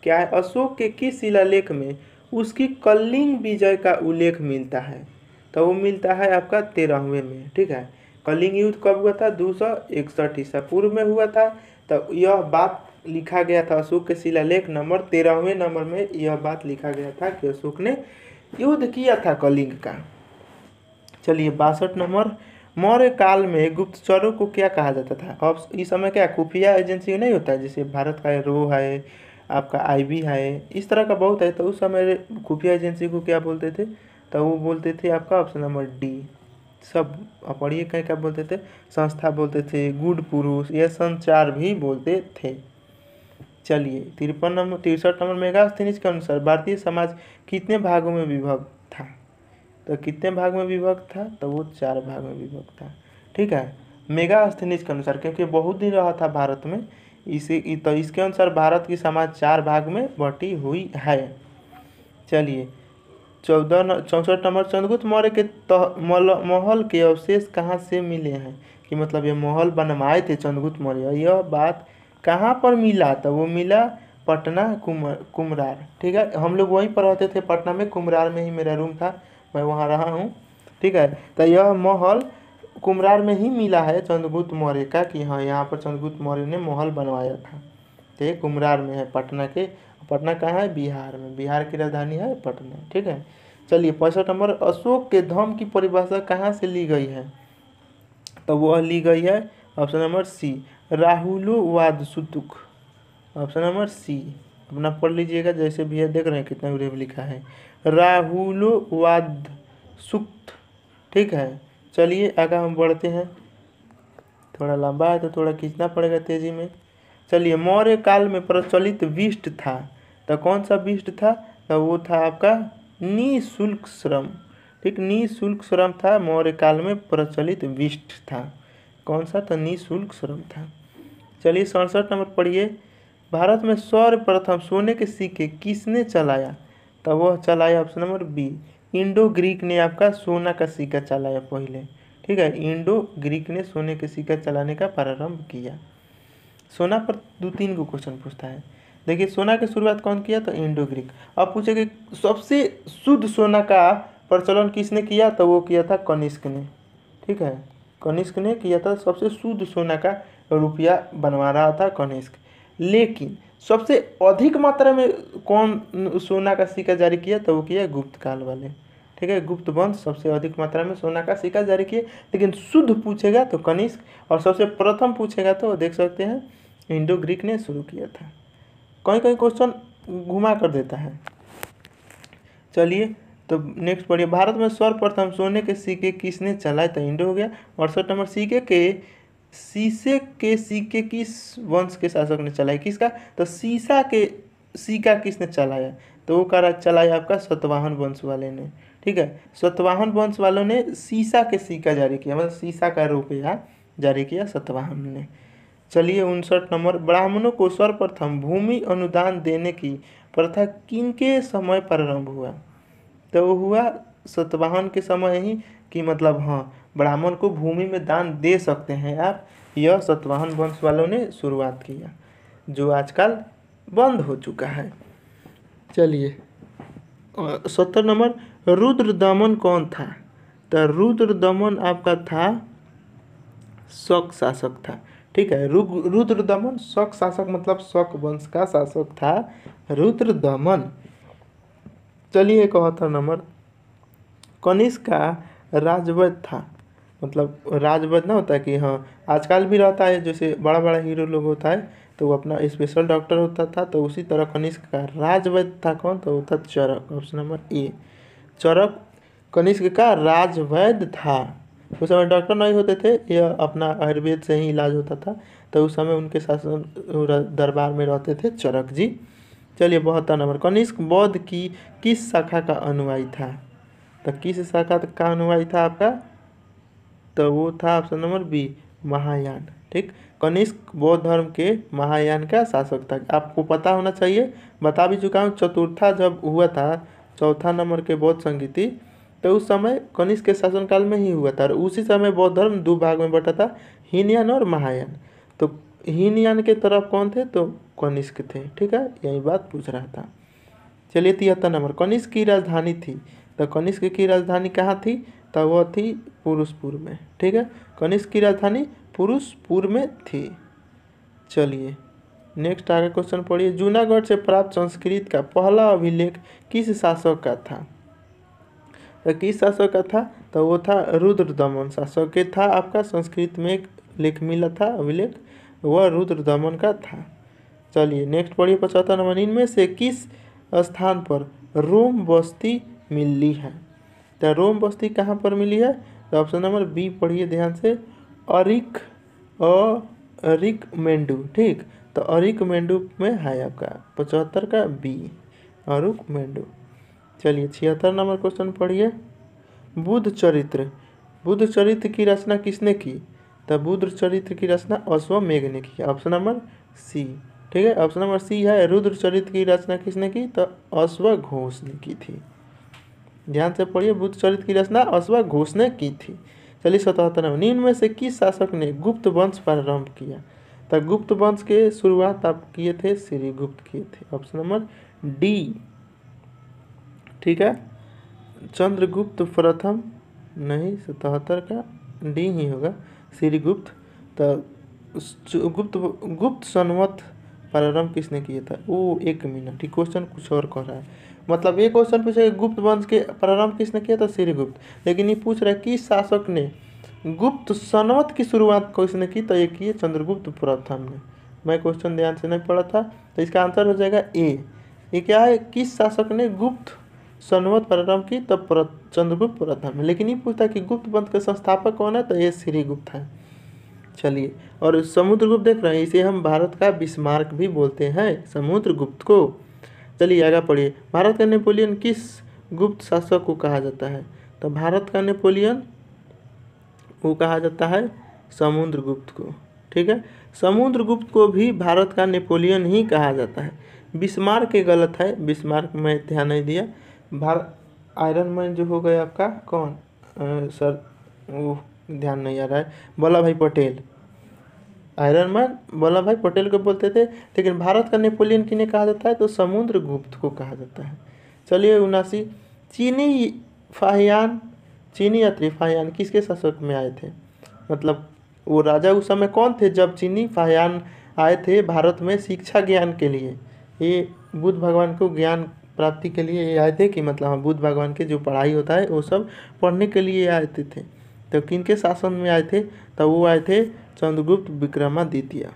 क्या है अशोक के किस शिलालेख में उसकी कलिंग विजय का उल्लेख मिलता है तो वो मिलता है आपका तेरहवें में ठीक है कलिंग युद्ध कब हुआ था दो सौ इकसठ ईसा पूर्व में हुआ था तो यह बात लिखा गया था अशोक के शिलालेख नंबर तेरहवें नंबर में यह बात लिखा गया था कि अशोक ने युद्ध किया था कलिंग का चलिए बासठ नंबर मौर्य काल में गुप्तचरों को क्या कहा जाता था अब इस समय क्या खुफिया एजेंसी नहीं होता है जैसे भारत का रो है आपका आईबी है इस तरह का बहुत है तो उस समय खुफिया एजेंसी को क्या बोलते थे तो वो बोलते थे आपका ऑप्शन नंबर डी सब अपढ़िय क्या क्या बोलते थे संस्था बोलते थे गुड पुरुष यह संचार भी बोलते थे चलिए तिरपन नंबर तिरसठ नंबर मेगास्थनीज के अनुसार भारतीय समाज कितने भागों में विभक्त था तो कितने भाग में विभक्त था तो वो चार भाग में विभक्त था ठीक है मेगास्थनीज के अनुसार क्योंकि बहुत दिन रहा था भारत में इसी तो इसके अनुसार भारत की समाज चार भाग में बटी हुई है चलिए चौदह चौंसठ नंबर चंद्रगुप्त मौर्य के तह महल के अवशेष कहाँ से मिले हैं कि मतलब ये महल बनवाए थे चंद्रगुप्त मौर्य यह बात कहाँ पर मिला तो वो मिला पटना कुमर कुमरार ठीक है हम लोग वहीं पर रहते थे पटना में कुमरार में ही मेरा रूम था मैं वहाँ रहा हूँ ठीक है तो यह महल कुमरार में ही मिला है चंद्रगुप्त मौर्य का कि हाँ यहाँ पर चंद्रगुप्त मौर्य ने महल बनवाया था ठीक कुमरार में है पटना के पटना कहाँ है बिहार में बिहार की राजधानी है पटना ठीक है चलिए पैंसठ नंबर अशोक के धम की परिभाषा कहाँ से ली गई है तो वह ली गई है ऑप्शन नंबर सी राहुलो वाद सुतुक ऑप्शन नंबर सी अपना पढ़ लीजिएगा जैसे भी है देख रहे हैं कितना ग्रेव लिखा है राहुलो वाद सुक्त ठीक है चलिए आगे हम बढ़ते हैं थोड़ा लंबा है तो थोड़ा खींचना पड़ेगा तेज़ी में चलिए मौर्य काल में प्रचलित विष्ट था तो कौन सा बिस्ट था तो वो था आपका निःशुल्क श्रम ठीक निःशुल्क श्रम था मौर्य काल में प्रचलित विष्ट था कौन सा तो निःशुल्क श्रम था चलिए सड़सठ नंबर पढ़िए भारत में सर्वप्रथम सोने के सिक्के किसने चलाया तो वह चलाया option number B Indo Greek ने आपका सोना का सिक्का चलाया पहले ठीक है इंडो ग्रीक ने सोने के सिक्का चलाने का प्रारंभ किया सोना पर दो तीन को क्वेश्चन पूछता है देखिए सोना की शुरुआत कौन किया तो इंडो ग्रीक अब कि सबसे शुद्ध सोना का प्रचलन किसने किया तो वो किया था कनिष्क ने ठीक है कनिष्क ने किया था सबसे शुद्ध सोना का रुपया बनवा रहा था कनिष्क लेकिन सबसे अधिक मात्रा में कौन सोना का सिक्का जारी किया तो वो किया गुप्त काल वाले ठीक है गुप्त वंश सबसे अधिक मात्रा में सोना का सिक्का जारी किए लेकिन शुद्ध पूछेगा तो कनिष्क और सबसे प्रथम पूछेगा तो देख सकते हैं इंडो ग्रीक ने शुरू किया था कहीं कहीं क्वेश्चन घुमा कर देता है चलिए तो नेक्स्ट पढ़िए भारत में सर्वप्रथम सोने के सिक्के किसने चलाए तो इंडो हो गया अड़सठ नंबर सिक्के के शीशे के सिक्के किस वंश के शासक ने चलाए किसका तो शीशा के सिक्का किसने चलाया तो वो करा चलाया आपका सतवाहन वंश वाले ने ठीक है सतवाहन वंश वालों ने शीशा के सिक्का जारी किया मतलब शीशा का रुपया जारी किया सतवाहन ने चलिए उनसठ नंबर ब्राह्मणों को सर्वप्रथम भूमि अनुदान देने की प्रथा किनके समय प्रारंभ हुआ तो हुआ सतवाहन के समय ही कि मतलब हाँ ब्राह्मण को भूमि में दान दे सकते हैं आप यह सतवाहन वंश वालों ने शुरुआत किया जो आजकल बंद हो चुका है चलिए सत्तर नंबर रुद्र दमन कौन था तो रुद्र दमन आपका था शक शासक था ठीक है रुग रुद्र दमन शक शासक मतलब शक वंश का शासक था रुद्र दमन चलिए इकहत्तर नंबर कनिष्क का राजवैद था मतलब राजवैद ना होता है कि हाँ आजकल भी रहता है जैसे बड़ा बड़ा हीरो लोग होता है तो वो अपना स्पेशल डॉक्टर होता था तो उसी तरह कनिष्क का राजवैद था कौन तो होता Charak option number A Charak Kanishka का राजवैद था उस समय डॉक्टर नहीं होते थे यह अपना आयुर्वेद से ही इलाज होता था तो उस समय उनके शासन दरबार में रहते थे चरक जी चलिए बहत्तर नंबर कनिष्क बौद्ध की किस शाखा का अनुयायी था तो किस शाखा का अनुयायी था आपका तो वो था ऑप्शन नंबर बी महायान ठीक कनिष्क बौद्ध धर्म के महायान का शासक था आपको पता होना चाहिए बता भी चुका हूँ चतुर्था जब हुआ था चौथा नंबर के बौद्ध संगीति तो उस समय कनिष्क के शासनकाल में ही हुआ था और उसी समय बौद्ध धर्म दो भाग में बटा था हीनयान और महायान तो हीनयान के तरफ कौन थे तो कनिष्क थे ठीक है यही बात पूछ रहा था चलिए तिहत्तर नंबर कनिष्क की राजधानी थी तो कनिष्क की राजधानी कहाँ थी तो वह थी पुरुषपुर में ठीक है कनिष्क की राजधानी पुरुषपुर में थी चलिए नेक्स्ट आगे क्वेश्चन पढ़िए जूनागढ़ से प्राप्त संस्कृत का पहला अभिलेख किस शासक का था तो किस शासक का था तो वो था रुद्र दमन शासक के था आपका संस्कृत में एक लेख मिला था अभिलेख वह रुद्र दमन का था चलिए नेक्स्ट पढ़िए पचहत्तर नंबर इनमें से किस स्थान पर रोम बस्ती मिली है तो रोम बस्ती कहाँ पर मिली है तो ऑप्शन नंबर बी पढ़िए ध्यान से अरिक अरिक मेंडू ठीक तो अरिक मेंडू में है आपका पचहत्तर का बी अरुक मेंडू चलिए छिहत्तर नंबर क्वेश्चन पढ़िए बुद्ध चरित्र बुद्ध चरित्र की रचना किसने की तो बुद्ध चरित्र की रचना अश्वमेघ ने की ऑप्शन नंबर सी ठीक है ऑप्शन नंबर सी है रुद्र चरित्र की रचना किसने की तो अश्व घोष ने की थी ध्यान से पढ़िए बुद्ध चरित्र की रचना अश्व घोष ने की थी चलिए सतहत्तर नंबर निम्न में से किस शासक ने गुप्त वंश प्रारंभ किया तो गुप्त वंश के शुरुआत आप किए थे श्री गुप्त किए थे ऑप्शन नंबर डी ठीक है चंद्रगुप्त प्रथम नहीं सतहत्तर का डी ही होगा श्रीगुप्त तो गुप्त गुप्त सनवत प्रारंभ किसने किया था वो एक मिनट ठीक क्वेश्चन कुछ और कह रहा है मतलब ये क्वेश्चन पूछा कि गुप्त वंश के प्रारंभ किसने किया था श्रीगुप्त लेकिन ये पूछ रहा है किस शासक ने गुप्त सनवत की शुरुआत किसने की तो ये किए चंद्रगुप्त प्रथम ने मैं क्वेश्चन ध्यान से नहीं पढ़ा था तो इसका आंसर हो जाएगा ए ये क्या है किस शासक ने गुप्त सनवत प्रारंभ की तब चंद्रगुप्त प्रथम लेकिन ये पूछता है कि गुप्त पंथ का संस्थापक कौन है तो ये श्री गुप्त है चलिए और समुद्रगुप्त देख रहे हैं इसे हम भारत का बिस्मार्क भी बोलते हैं समुद्रगुप्त को चलिए आगे पढ़िए भारत का नेपोलियन किस गुप्त शासक को कहा जाता है तो भारत का नेपोलियन वो कहा जाता है समुद्रगुप्त को ठीक है समुद्रगुप्त को भी भारत का नेपोलियन ही कहा जाता है बिस्मार्क गलत है बिस्मार्क में ध्यान नहीं दिया भार आयरन मैन जो हो गए आपका कौन आ, सर वो ध्यान नहीं आ रहा है वल्लभ भाई पटेल आयरन मैन वल्लभ भाई पटेल को बोलते थे लेकिन भारत का नेपोलियन किन्हें कहा जाता है तो समुद्र गुप्त को कहा जाता है चलिए उनासी चीनी फाहियान चीनी यात्री फाहियान किसके शासक में आए थे मतलब वो राजा उस समय कौन थे जब चीनी फाहियान आए थे भारत में शिक्षा ज्ञान के लिए ये बुद्ध भगवान को ज्ञान प्राप्ति के लिए ये आए थे कि मतलब हाँ, बुद्ध भगवान के जो पढ़ाई होता है वो सब पढ़ने के लिए आए थे तो किन के शासन में आए थे तब तो वो आए थे चंद्रगुप्त विक्रमा द्वितीय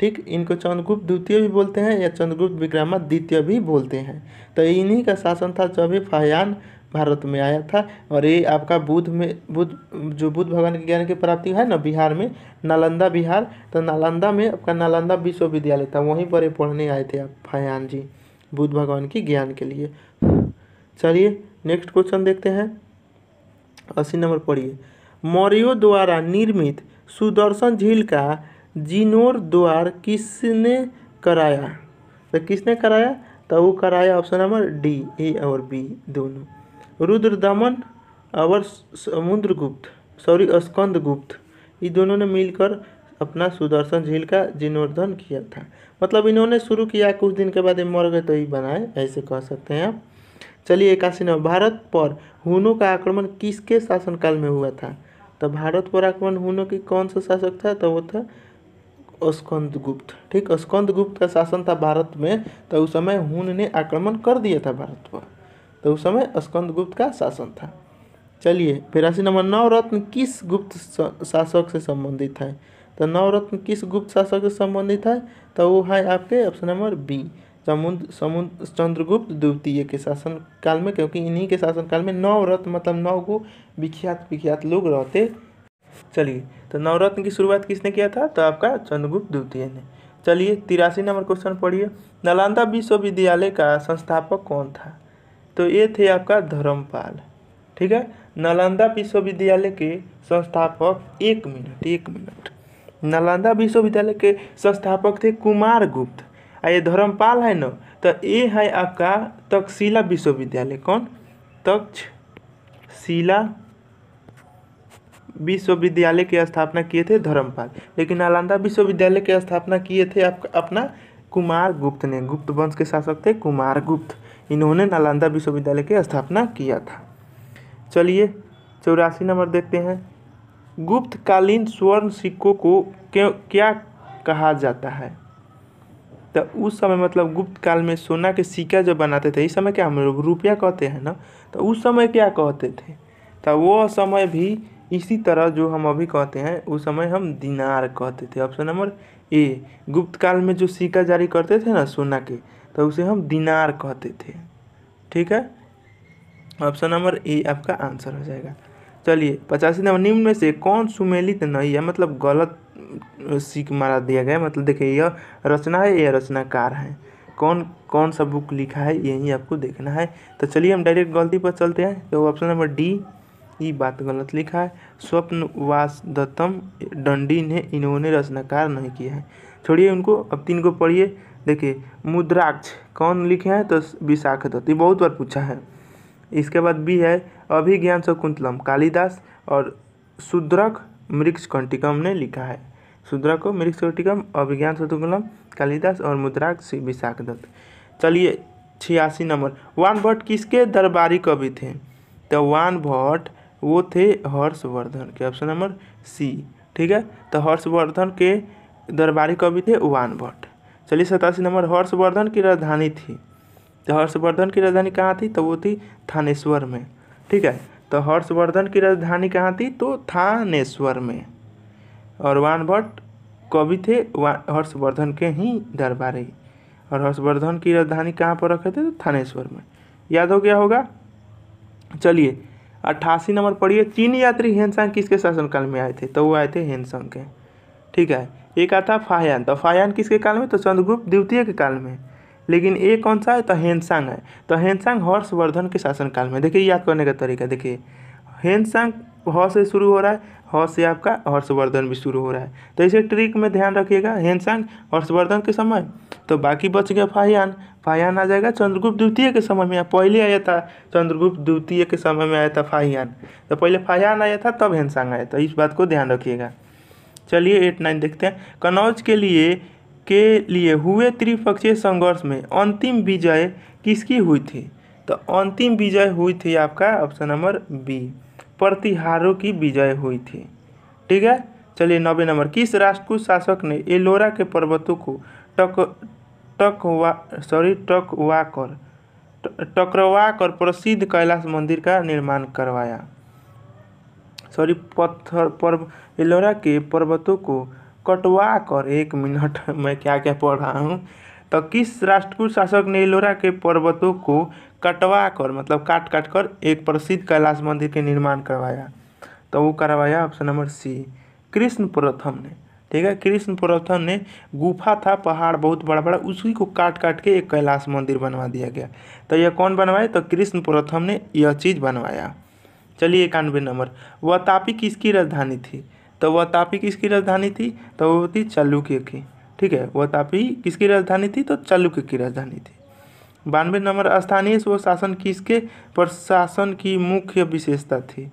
ठीक इनको चंद्रगुप्त द्वितीय भी बोलते हैं या चंद्रगुप्त विक्रमा द्वितीय भी बोलते हैं तो इन्हीं का शासन था जब फयान भारत में आया था और ये आपका बुद्ध में बुद्ध जो बुद्ध भगवान के ज्ञान की प्राप्ति है ना बिहार में नालंदा बिहार तो नालंदा में आपका नालंदा विश्वविद्यालय था वहीं पर ये पढ़ने आए थे आप फयान जी बुद्ध भगवान की ज्ञान के लिए चलिए नेक्स्ट क्वेश्चन देखते हैं अस्सी नंबर पढ़िए मौर्यों द्वारा निर्मित सुदर्शन झील का जिनोर द्वार किसने कराया तो किसने कराया तो वो कराया ऑप्शन नंबर डी ए और बी दोनों रुद्र दमन और समुद्रगुप्त सॉरी स्कंदगुप्त ये दोनों ने मिलकर अपना सुदर्शन झील का जीर्णोद्धन किया था मतलब इन्होंने शुरू किया कुछ दिन के बाद ये मर गए तो ही बनाए ऐसे कह सकते हैं आप चलिए इक्यासी नंबर भारत पर हुनों का आक्रमण किसके शासनकाल में हुआ था तो भारत पर आक्रमण हुनों की कौन सा शासक था तो वो था स्कंद गुप्त ठीक स्कंद गुप्त का शासन था भारत में तो उस समय हुन ने आक्रमण कर दिया था भारत पर तो उस समय स्कंद गुप्त का शासन था चलिए बिरासी नंबर नवरत्न तो किस गुप्त शासक से संबंधित है तो नवरत्न किस गुप्त शासक से संबंधित है तो वो है आपके ऑप्शन नंबर बी समुद्र समुद्र चंद्रगुप्त द्वितीय के शासन काल में क्योंकि इन्हीं के शासन काल में नवरत्न मतलब नौ गो विख्यात विख्यात लोग रहते चलिए तो नवरत्न की शुरुआत किसने किया था तो आपका चंद्रगुप्त द्वितीय ने चलिए तिरासी नंबर क्वेश्चन पढ़िए नालंदा विश्वविद्यालय का संस्थापक कौन था तो ये थे आपका धर्मपाल ठीक है नालंदा विश्वविद्यालय के संस्थापक एक मिनट एक मिनट नालंदा विश्वविद्यालय के संस्थापक थे कुमार गुप्त आ ये धर्मपाल है ना तो ये है आपका तक्षशिला विश्वविद्यालय कौन तक्षशिला विश्वविद्यालय की स्थापना किए थे धर्मपाल लेकिन नालंदा विश्वविद्यालय की स्थापना किए थे आप अपना कुमार गुप्त ने गुप्त वंश के शासक थे कुमार गुप्त इन्होंने नालंदा विश्वविद्यालय की स्थापना किया था चलिए चौरासी नंबर देखते हैं गुप्तकालीन स्वर्ण सिक्कों को क्यों क्या कहा जाता है तो उस समय मतलब गुप्त काल में सोना के सिक्का जो बनाते थे इस समय क्या हम लोग रुपया कहते हैं ना तो उस समय क्या कहते थे तो वो समय भी इसी तरह जो हम अभी कहते हैं उस समय हम दिनार कहते थे ऑप्शन नंबर ए गुप्त काल में जो सिक्का जारी करते थे ना सोना के तो उसे हम दिनार कहते थे ठीक है ऑप्शन नंबर ए आपका आंसर हो जाएगा चलिए पचासी नंबर निम्न में से कौन सुमेलित नहीं है मतलब गलत सीख मारा दिया गया मतलब देखिए यह रचना है यह रचनाकार है कौन कौन सा बुक लिखा है यही आपको देखना है तो चलिए हम डायरेक्ट गलती पर चलते हैं तो ऑप्शन नंबर डी ये बात गलत लिखा है स्वप्न दत्तम डंडी ने इन्होंने रचनाकार नहीं किया है छोड़िए उनको अब तीन को पढ़िए देखिए मुद्राक्ष कौन लिखे हैं तो विशाख दत्त ये बहुत बार पूछा है इसके बाद बी है अभिज्ञान शकुंतलम कालिदास और शूद्रक मृक्षकंटिकम ने लिखा है शूद्रक मृक्षकंटिकम अभिज्ञान शकुंतलम कालिदास और मुद्राक्ष विशाखदत्त चलिए छियासी नंबर वान भट्ट किसके दरबारी कवि थे तो वान भट्ट वो थे हर्षवर्धन के ऑप्शन नंबर सी ठीक है तो हर्षवर्धन के दरबारी कवि थे वान भट्ट चलिए सतासी नंबर हर्षवर्धन की राजधानी थी तो हर्षवर्धन की राजधानी कहाँ थी तो वो थी थानेश्वर में ठीक है तो हर्षवर्धन की राजधानी कहाँ थी तो थानेश्वर में और वान भट्ट कवि थे हर्षवर्धन के ही दरबारी और हर्षवर्धन की राजधानी कहाँ पर रखे थे तो थानेश्वर में याद हो गया होगा चलिए अट्ठासी नंबर पढ़िए चीनी यात्री हेनसांग किसके शासनकाल में आए थे तो वो आए थे हेनसांग के ठीक है एक आता फायान तो फायान किसके काल में तो चंद्रगुप्त द्वितीय के काल में लेकिन ए कौन सा है तो हेनसांग है तो हेनसांग हर्षवर्धन के शासनकाल में देखिए याद करने का तरीका देखिए हेनसांग ह से शुरू हो रहा है ह से आपका हर्षवर्धन भी शुरू हो रहा है तो इसे ट्रिक में ध्यान रखिएगा हेनसांग हर्षवर्धन के समय तो बाकी बच गया फाहियान फाहियान आ जाएगा चंद्रगुप्त द्वितीय के समय में पहले आया था चंद्रगुप्त द्वितीय के समय में आया था फाहियान तो पहले फाहियान आया था तब हेनसांग आया था इस बात को ध्यान रखिएगा चलिए एट नाइन देखते हैं कनौज के लिए के लिए हुए त्रिपक्षीय संघर्ष में अंतिम विजय किसकी हुई थी तो अंतिम विजय हुई थी आपका ऑप्शन नंबर बी प्रतिहारों की विजय हुई थी ठीक है चलिए नब्बे नंबर किस राष्ट्रकूट शासक ने एलोरा के पर्वतों को टक टक सॉरी टक कर टकरवा कर प्रसिद्ध कैलाश मंदिर का निर्माण करवाया सॉरी पत्थर पर्व एलोरा के पर्वतों को कटवा कर एक मिनट मैं क्या क्या पढ़ रहा हूँ तो किस राष्ट्रकूट शासक ने एलोरा के पर्वतों को कटवा कर मतलब काट काट कर एक प्रसिद्ध कैलाश मंदिर के निर्माण करवाया तो वो करवाया ऑप्शन नंबर सी कृष्ण प्रथम ने ठीक है कृष्ण प्रथम ने गुफा था पहाड़ बहुत बड़ा बड़ा उसी को काट काट के एक कैलाश मंदिर बनवा दिया गया तो यह कौन बनवाया तो कृष्ण प्रथम ने यह चीज़ बनवाया चलिए इक्यानवे नंबर वह तापी किसकी राजधानी थी तो वह तापी किसकी राजधानी थी तो वो थी चालुक्य की ठीक है वह तापी किसकी राजधानी थी तो चालुक्य की राजधानी थी बानवे नंबर स्थानीय स्व शासन किसके प्रशासन की मुख्य विशेषता थी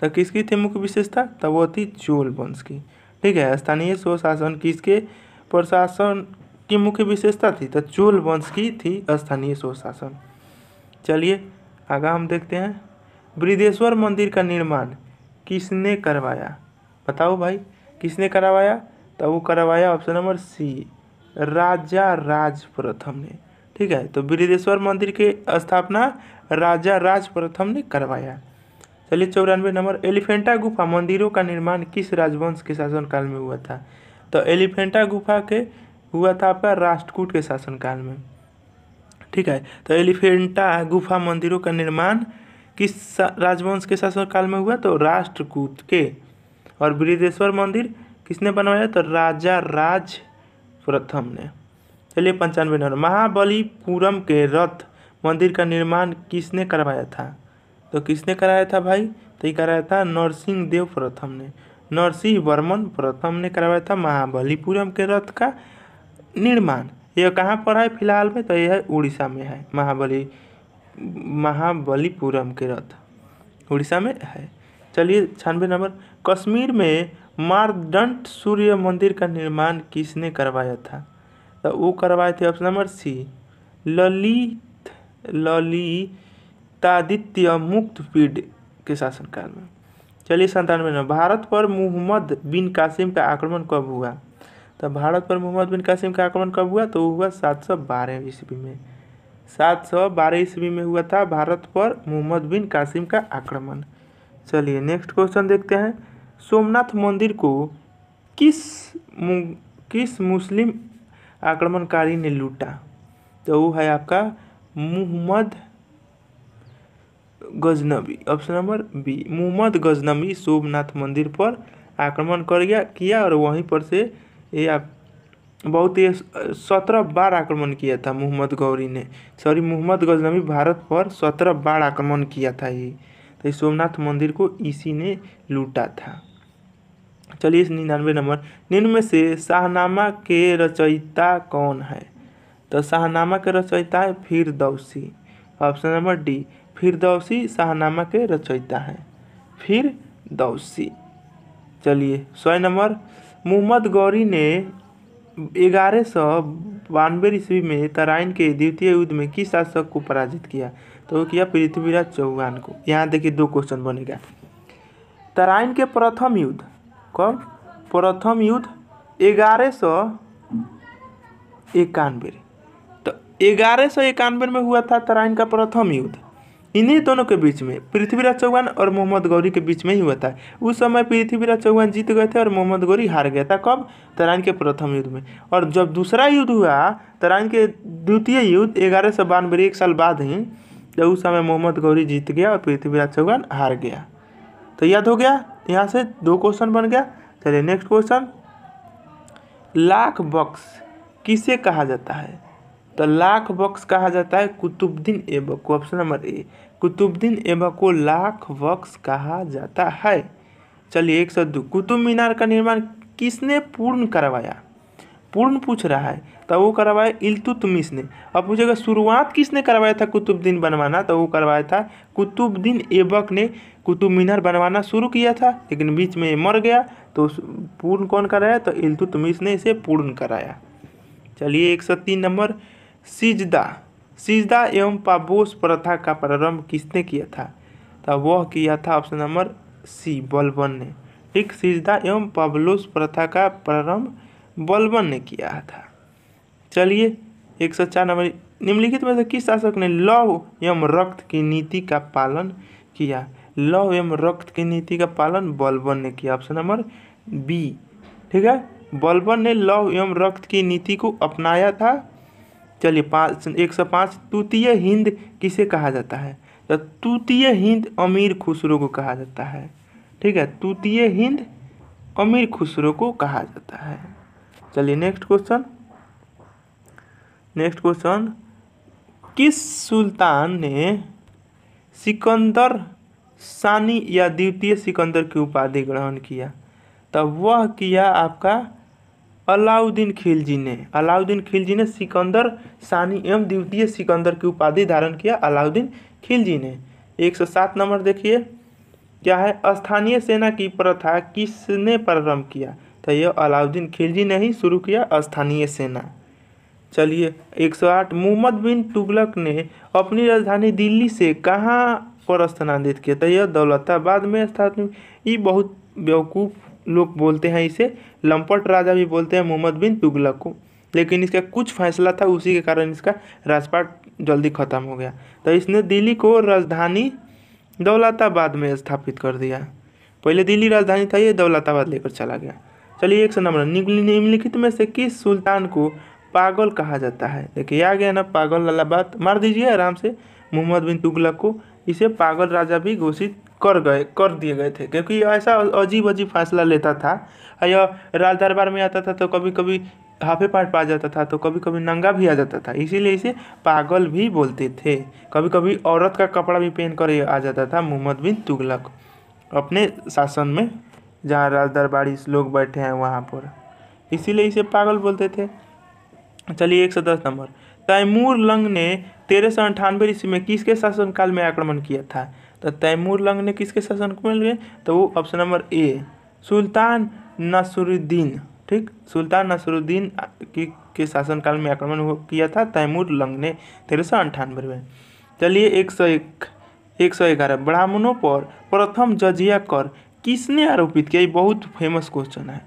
तो किसकी थी मुख्य विशेषता तो वो थी चोल वंश की ठीक है स्थानीय स्व शासन किसके प्रशासन की मुख्य विशेषता थी तो चोल वंश की थी स्थानीय स्व शासन चलिए आगा हम देखते हैं बृदेश्वर मंदिर का निर्माण किसने करवाया बताओ भाई किसने करवाया तो वो करवाया ऑप्शन नंबर सी राजा राज प्रथम ने ठीक है तो बिरदेश्वर मंदिर के स्थापना राजा राज प्रथम ने करवाया चलिए चौरानवे नंबर एलिफेंटा गुफा मंदिरों का निर्माण किस राजवंश के शासनकाल में हुआ था तो एलिफेंटा गुफा के हुआ था आपका राष्ट्रकूट के शासनकाल में ठीक है तो एलिफेंटा गुफा मंदिरों का निर्माण किस राजवंश के शासनकाल में हुआ तो राष्ट्रकूट के और बृहदेश्वर मंदिर किसने बनवाया तो राजा राज प्रथम ने चलिए पंचानवे नंबर महाबलीपुरम के रथ मंदिर का निर्माण किसने करवाया था तो किसने कराया था भाई तो ये कराया था नरसिंह देव प्रथम ने नरसिंह वर्मन प्रथम ने करवाया था महाबलीपुरम के रथ का निर्माण यह कहाँ पर है फिलहाल में तो यह उड़ीसा में है महाबली महाबलीपुरम के रथ उड़ीसा में है चलिए छानवे नंबर कश्मीर में मारदंड सूर्य मंदिर का निर्माण किसने करवाया था तो वो करवाए थे option number C Lalit Lalitaditya Muktapida के शासनकाल में चलिए संतानवे नंबर भारत पर मोहम्मद बिन कासिम का आक्रमण कब हुआ तो भारत पर मोहम्मद बिन कासिम का आक्रमण कब हुआ तो हुआ सात सौ बारह ईस्वी में सात सौ बारह ईस्वी में हुआ था भारत पर मोहम्मद बिन कासिम का आक्रमण चलिए नेक्स्ट क्वेश्चन देखते हैं सोमनाथ मंदिर को किस मु, किस मुस्लिम आक्रमणकारी ने लूटा तो वो है आपका Muhammad Ghaznavi option number B Mohammad Ghaznavi Somnath मंदिर पर आक्रमण कर गया किया और वहीं पर से ये आप बहुत ही सत्रह बार आक्रमण किया था मोहम्मद गौरी ने सॉरी मोहम्मद गजनबी भारत पर सत्रह बार आक्रमण किया था ये तो सोमनाथ मंदिर को इसी ने लूटा था चलिए निन्यानवे नंबर निम्न में से शाहनामा के रचयिता कौन है तो शाहनामा के रचयिता है Firdausi option number D Firdausi Shahnama के रचयिता है फिर दौसी चलिए सौ नंबर मोहम्मद गौरी ने ग्यारह सौ बानवे ईस्वी में तराइन के द्वितीय युद्ध में किस शासक को पराजित किया तो वो किया पृथ्वीराज चौहान को यहाँ देखिए दो क्वेश्चन बनेगा तराइन के प्रथम युद्ध कब प्रथम युद्ध ग्यारह सौ इक्यानवे तो ग्यारह सौ इक्यानवे में हुआ था तराइन का प्रथम युद्ध इन्हीं दोनों के बीच में पृथ्वीराज चौहान और मोहम्मद गौरी के बीच में ही हुआ था उस समय पृथ्वीराज चौहान जीत गए थे और मोहम्मद गौरी हार गया था कब तराइन के प्रथम युद्ध में और जब दूसरा युद्ध हुआ तराइन के द्वितीय युद्ध ग्यारह सौ बानवे एक साल बाद ही जब तो उस समय मोहम्मद गौरी जीत गया और पृथ्वीराज चौहान हार गया तो याद हो गया तो यहाँ से दो क्वेश्चन बन गया चलिए नेक्स्ट क्वेश्चन लाख बक्स किसे कहा जाता है तो लाख बक्स कहा जाता है कुतुबद्दीन ऐबक को option number A Qutbuddin Aibak को लाख बक्स कहा जाता है चलिए एक सौ दो कुतुब मीनार का निर्माण किसने पूर्ण करवाया पूर्ण पूछ रहा है तो वो करवाया इल्तुतमिश ने अब पूछेगा शुरुआत किसने करवाया था कुतुबद्दीन बनवाना तो वो करवाया था कुतुबद्दीन ऐबक ने कुतुब मीनार बनवाना शुरू किया था लेकिन बीच में मर गया तो पूर्ण कौन कराया तो इल्तुतमिश ने इसे पूर्ण कराया चलिए एक सौ तीन नंबर सिजदा सिजदा एवं पाबोस प्रथा का प्रारंभ किसने किया था तो वह किया था ऑप्शन नंबर सी बलबन ने ठीक सिजदा एवं पाबलोस प्रथा का प्रारंभ बलबन ने किया था चलिए एक सौ चार नंबर निम्नलिखित में से किस शासक ने लव एवं रक्त की नीति का पालन किया लव एवं रक्त की नीति का पालन बलबन ने किया ऑप्शन नंबर बी ठीक है बलबन ने लव एवं रक्त की नीति को अपनाया था चलिए पाँच एक सौ पाँच तृतीय हिंद किसे कहा जाता है तो तृतीय हिंद अमीर खुसरो को कहा जाता है ठीक है तृतीय हिंद अमीर खुसरो को कहा जाता है चलिए नेक्स्ट क्वेश्चन नेक्स्ट क्वेश्चन किस सुल्तान ने सिकंदर सानी या द्वितीय सिकंदर की उपाधि ग्रहण किया तब वह किया आपका अलाउद्दीन खिलजी ने अलाउद्दीन खिलजी ने सिकंदर सानी एवं द्वितीय सिकंदर की उपाधि धारण किया अलाउद्दीन खिलजी ने 107 नंबर देखिए क्या है स्थानीय सेना की प्रथा किसने प्रारंभ किया तो यह अलाउद्दीन खिलजी ने ही शुरू किया स्थानीय सेना चलिए 108 मोहम्मद बिन तुगलक ने अपनी राजधानी दिल्ली से कहाँ पर स्थानांतरित किया था तो यह दौलताबाद में स्थापित ये बहुत बेवकूफ़ लोग बोलते हैं इसे लंपट राजा भी बोलते हैं मोहम्मद बिन तुगलक को लेकिन इसका कुछ फैसला था उसी के कारण इसका राजपाट जल्दी ख़त्म हो गया तो इसने दिल्ली को राजधानी दौलताबाद में स्थापित कर दिया पहले दिल्ली राजधानी था ये दौलताबाद लेकर चला गया चलिए एक सौ नंबर निम्नलिखित में से किस सुल्तान को पागल कहा जाता है देखिए आ गया ना पागल बात मार दीजिए आराम से मोहम्मद बिन तुगलक को इसे पागल राजा भी घोषित कर गए कर दिए गए थे क्योंकि यह ऐसा अजीब अजीब फैसला लेता था यह राज दरबार में आता था तो कभी कभी हाफे पार्ट पा जाता था तो कभी कभी नंगा भी आ जाता था इसीलिए इसे पागल भी बोलते थे कभी कभी औरत का कपड़ा भी पहन कर आ जाता था मोहम्मद बिन तुगलक अपने शासन में जहाँ राज दरबारी लोग बैठे हैं वहाँ पर इसीलिए इसे पागल बोलते थे चलिए एक सौ दस नंबर तैमूर लंग ने तेरह सौ अंठानवे ईस्वी में किसके शासनकाल में आक्रमण किया था तो तैमूर लंग ने किसके शासन में तो वो option number A Sultan Nasiruddin ठीक सुल्तान नसरुद्दीन की के शासनकाल में आक्रमण किया था तैमूर लंग ने तेरह सौ अंठानवे में चलिए एक सौ एक एक सौ ग्यारह ब्राह्मणों पर प्रथम जजिया कर किसने आरोपित किया ये बहुत फेमस क्वेश्चन है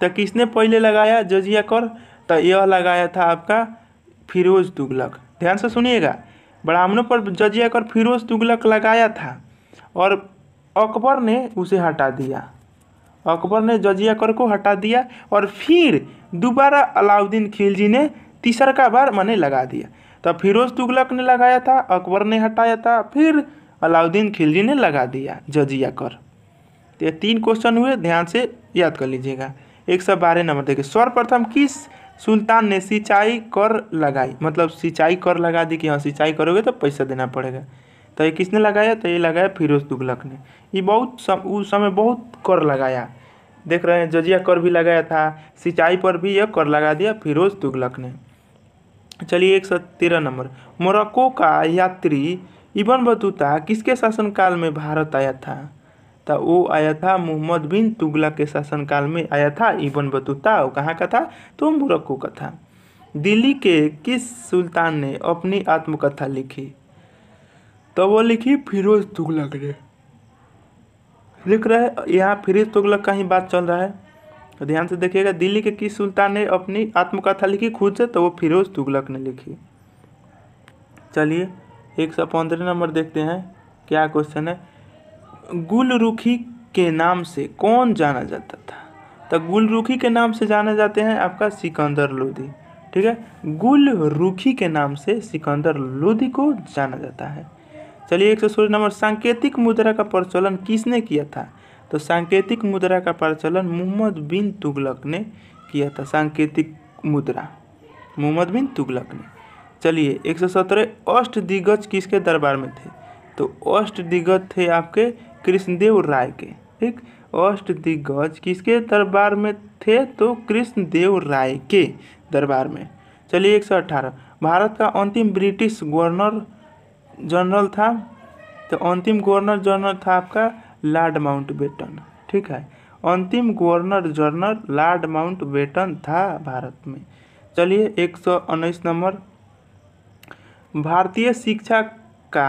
तो किसने पहले लगाया जजिया कर तो यह लगाया था आपका फिरोज तुगलक ध्यान से सुनिएगा ब्राह्मणों पर जजिया कर फिरोज तुगलक लगाया था और अकबर ने उसे हटा दिया अकबर ने जजिया कर को हटा दिया और फिर दोबारा अलाउद्दीन खिलजी ने तीसरा का बार मैंने लगा दिया तब तो फिरोज तुगलक ने लगाया था अकबर ने हटाया था फिर अलाउद्दीन खिलजी ने लगा दिया जजिया कर तो ये तीन क्वेश्चन हुए ध्यान से याद कर लीजिएगा एक सौ बारह नंबर देखिए सर्वप्रथम किस सुल्तान ने सिंचाई कर लगाई मतलब सिंचाई कर लगा दी कि हाँ सिंचाई करोगे तो पैसा देना पड़ेगा तो ये किसने लगाया तो ये लगाया फिरोज तुगलक ने ये बहुत सम, उस समय बहुत कर लगाया देख रहे हैं जजिया कर भी लगाया था सिंचाई पर भी यह कर लगा दिया फिरोज तुगलक ने चलिए एक सौ तेरह नंबर मोरक्को का यात्री इबन बतूता किसके शासनकाल में भारत आया था तो वो आया था मोहम्मद बिन तुगला के शासनकाल में आया था इबन बतूता वो कहाँ का था तो मुरक्कू का था दिल्ली के किस सुल्तान ने अपनी आत्मकथा लिखी तो वो लिखी फिरोज तुगलक ने लिख रहे यहाँ फिरोज तुगलक का ही बात चल रहा है तो ध्यान से देखिएगा दिल्ली के किस सुल्तान ने अपनी आत्मकथा लिखी खुद से तो वो फिरोज तुगलक ने लिखी चलिए एक सौ पंद्रह नंबर देखते हैं क्या क्वेश्चन है गुलरुखी के नाम से कौन जाना जाता था तो गुलरुखी के नाम से जाने जाते हैं आपका सिकंदर लोधी ठीक है गुलरुखी के नाम से सिकंदर लोधी को जाना जाता है चलिए एक सौ सोलह नंबर सांकेतिक मुद्रा का प्रचलन किसने किया था तो सांकेतिक मुद्रा का प्रचलन मोहम्मद बिन तुगलक ने किया था सांकेतिक मुद्रा मोहम्मद बिन तुगलक ने चलिए एक सौ सत्रह अष्ट दिग्गज किसके दरबार में थे तो अष्ट दिग्गज थे आपके कृष्णदेव राय के ठीक अष्ट दिग्गज किसके दरबार में थे तो कृष्णदेव राय के दरबार में चलिए एक सौ अठारह भारत का अंतिम ब्रिटिश गवर्नर जनरल था तो अंतिम गवर्नर जनरल था आपका लॉर्ड माउंट बेटन ठीक है अंतिम governor general Lord Mountbatten था भारत में चलिए एक सौ उन्नीस नंबर भारतीय शिक्षा का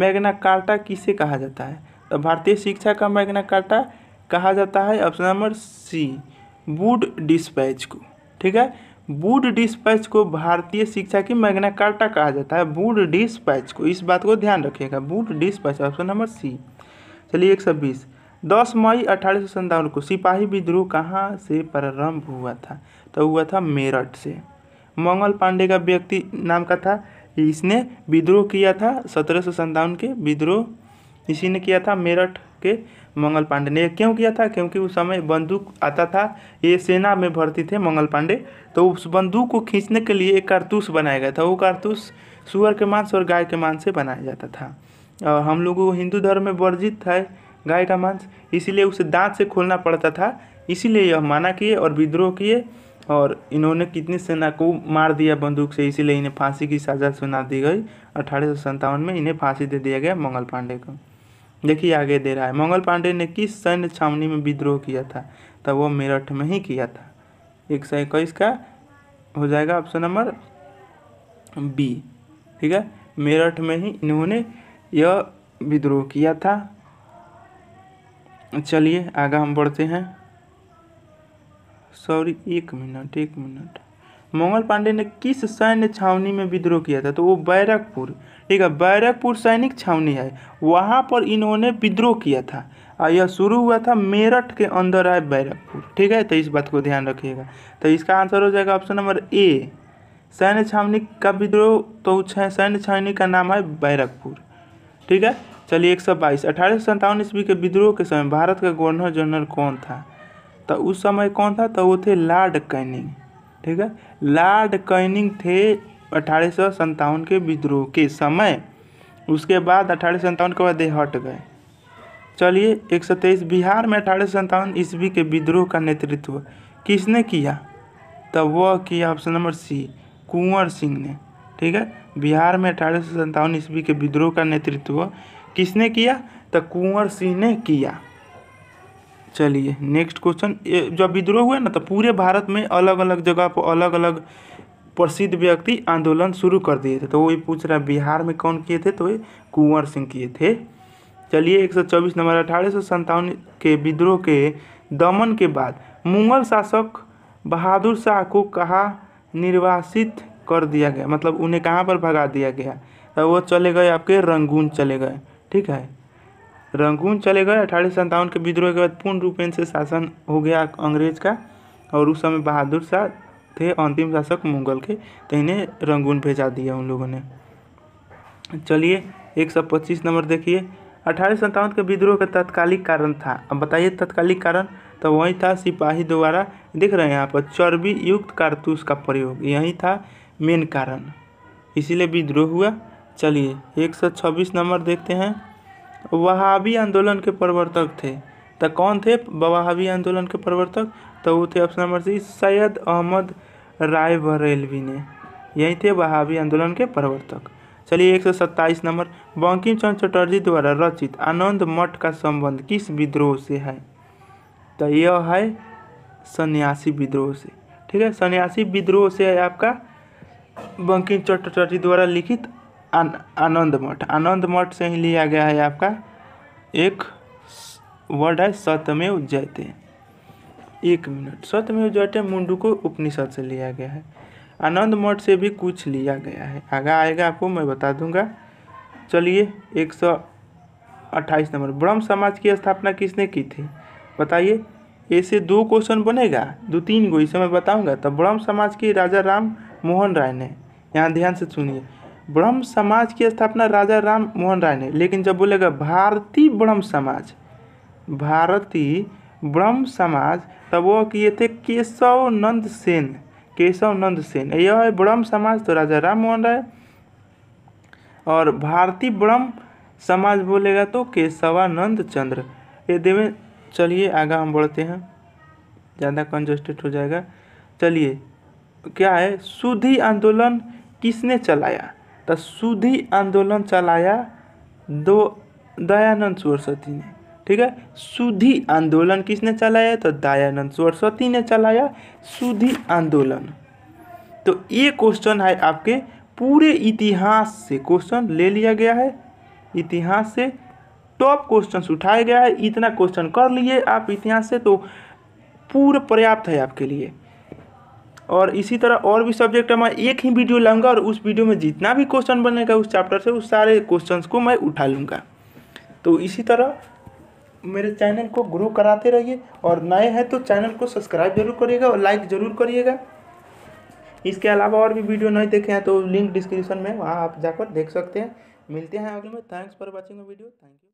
मैग्ना कार्टा किसे कहा जाता है भारतीय शिक्षा का मैग्ना कार्टा कहा जाता है option number C Wood dispatch को ठीक है बुड डिस्पैच को भारतीय शिक्षा की मैग्ना कार्टा कहा जाता है बुड डिस्पैच को इस बात को ध्यान रखिएगा Wood dispatch option number C चलिए एक सौ बीस दस मई अठारह सौ को सिपाही विद्रोह कहाँ से प्रारंभ हुआ था तो हुआ था मेरठ से मंगल पांडे का व्यक्ति नाम का था इसने विद्रोह किया था सत्रह सौ के विद्रोह इसी ने किया था मेरठ के मंगल पांडे ने क्यों किया था क्योंकि उस समय बंदूक आता था ये सेना में भर्ती थे मंगल पांडे तो उस बंदूक को खींचने के लिए एक कारतूस बनाया गया था वो कारतूस सुअर के मांस और गाय के मांस से बनाया जाता था और हम लोगों को हिंदू धर्म में वर्जित है गाय का मांस इसीलिए उसे दांत से खोलना पड़ता था इसीलिए यह माना किए और विद्रोह किए और इन्होंने कितनी सेना को मार दिया बंदूक से इसीलिए इन्हें फांसी की सज़ा सुना दी गई अठारह में इन्हें फांसी दे दिया गया मंगल पांडे को देखिए आगे दे रहा है मंगल पांडे ने किस सैन्य छावनी में विद्रोह किया था तब वो मेरठ में ही किया था एक सौ इक्कीस का हो जाएगा ऑप्शन नंबर बी ठीक है मेरठ में ही इन्होंने यह विद्रोह किया था चलिए आगे हम बढ़ते हैं सॉरी एक मिनट एक मिनट मंगल पांडे ने किस सैन्य छावनी में विद्रोह किया था तो वो बैरकपुर ठीक है बैरकपुर सैनिक छावनी है वहाँ पर इन्होंने विद्रोह किया था और यह शुरू हुआ था मेरठ के अंदर आए बैरकपुर ठीक है तो इस बात को ध्यान रखिएगा तो इसका आंसर हो जाएगा ऑप्शन नंबर ए सैन्य छावनी का विद्रोह तो सैन्य छावनी का नाम है बैरकपुर ठीक है चलिए एक सौ बाईस अठारह सौ सन्तावन ईस्वी के विद्रोह के समय भारत का गवर्नर जनरल कौन था तो उस समय कौन था तो वो थे लॉर्ड कैनिंग ठीक है लॉर्ड कैनिंग थे अठारह के विद्रोह के समय उसके बाद अठारह के बाद ये हट गए चलिए एक बिहार में अठारह ईस्वी के विद्रोह का नेतृत्व किसने किया तब वह किया option number C Kunwar Singh ने ठीक है बिहार में अठारह ईस्वी के विद्रोह का नेतृत्व किसने किया तो कुंवर सिंह ने किया चलिए नेक्स्ट क्वेश्चन जब विद्रोह हुआ ना तो पूरे भारत में अलग अलग जगह पर अलग अलग प्रसिद्ध व्यक्ति आंदोलन शुरू कर दिए थे तो वही पूछ रहा है बिहार में कौन किए थे तो ये कुंवर सिंह किए थे चलिए एक सौ चौबीस नंबर अठारह सौ के विद्रोह के दमन के बाद मुगल शासक बहादुर शाह को कहाँ निर्वासित कर दिया गया मतलब उन्हें कहाँ पर भगा दिया गया तो वो चले गए आपके रंगून चले गए ठीक है रंगून चले गए अठारह सौ के विद्रोह के बाद पूर्ण रूपेण से शासन हो गया अंग्रेज का और उस समय बहादुर शाह थे अंतिम शासक मुगल के तो इन्हें रंगून भेजा दिया उन लोगों ने चलिए एक सौ पच्चीस नंबर देखिए अठारह सौ के विद्रोह का तत्कालिक कारण था अब बताइए तत्कालिक कारण तो वही था सिपाही द्वारा देख रहे हैं यहाँ पर चर्बी युक्त कारतूस का प्रयोग यही था मेन कारण इसीलिए विद्रोह हुआ चलिए एक सौ छब्बीस नंबर देखते हैं वहावी आंदोलन के प्रवर्तक थे तो कौन थे वहावी आंदोलन के प्रवर्तक तो वो थे option number C Syed Ahmad Rai Barelvi ने यही थे वहावी आंदोलन के प्रवर्तक चलिए एक सौ सत्ताईस नंबर बंकिम चंद चटर्जी द्वारा रचित आनंद मठ का संबंध किस विद्रोह से है तो यह है सन्यासी विद्रोह से ठीक है सन्यासी विद्रोह से है आपका बंकिम चटर्जी द्वारा लिखित आनंद मठ आनंद मठ से ही लिया गया है आपका एक वर्ड है सतमेव जयते एक मिनट सतमेव जयते मुंडू को उपनिषद से लिया गया है आनंद मठ से भी कुछ लिया गया है आगे आएगा आपको मैं बता दूंगा चलिए एक सौ अट्ठाईस नंबर ब्रह्म समाज की स्थापना किसने की थी बताइए ऐसे दो क्वेश्चन बनेगा दो तीन गो इसे मैं बताऊंगा तो ब्रह्म समाज के राजा राम मोहन राय ने यहाँ ध्यान से सुनिए ब्रह्म समाज की स्थापना राजा राम मोहन राय ने लेकिन जब बोलेगा भारतीय ब्रह्म समाज भारतीय ब्रह्म समाज तब वो किए थे केशव नंद सेन केशव नंद सेन यह है ब्रह्म समाज तो राजा राम मोहन राय और भारतीय ब्रह्म समाज बोलेगा तो केशवानंद चंद्र ये देवे चलिए आगे हम बढ़ते हैं ज़्यादा कंजस्टेड हो जाएगा चलिए क्या है सुधी आंदोलन किसने चलाया तो सुधी आंदोलन चलाया दो दयानंद सरस्वती ने ठीक है सुधी आंदोलन किसने चलाया तो दयानंद सरस्वती ने चलाया सुधी आंदोलन तो ये क्वेश्चन है आपके पूरे इतिहास से क्वेश्चन ले लिया गया है इतिहास से टॉप क्वेश्चन उठाया गया है इतना क्वेश्चन कर लिए आप इतिहास से तो पूरा पर्याप्त है आपके लिए और इसी तरह और भी सब्जेक्ट है मैं एक ही वीडियो लाऊंगा और उस वीडियो में जितना भी क्वेश्चन बनेगा उस चैप्टर से उस सारे क्वेश्चंस को मैं उठा लूँगा तो इसी तरह मेरे चैनल को ग्रो कराते रहिए और नए हैं तो चैनल को सब्सक्राइब जरूर करिएगा और लाइक ज़रूर करिएगा इसके अलावा और भी वीडियो नहीं देखे हैं तो लिंक डिस्क्रिप्शन में वहाँ आप जाकर देख सकते हैं मिलते हैं अगले में thanks for watching video thank you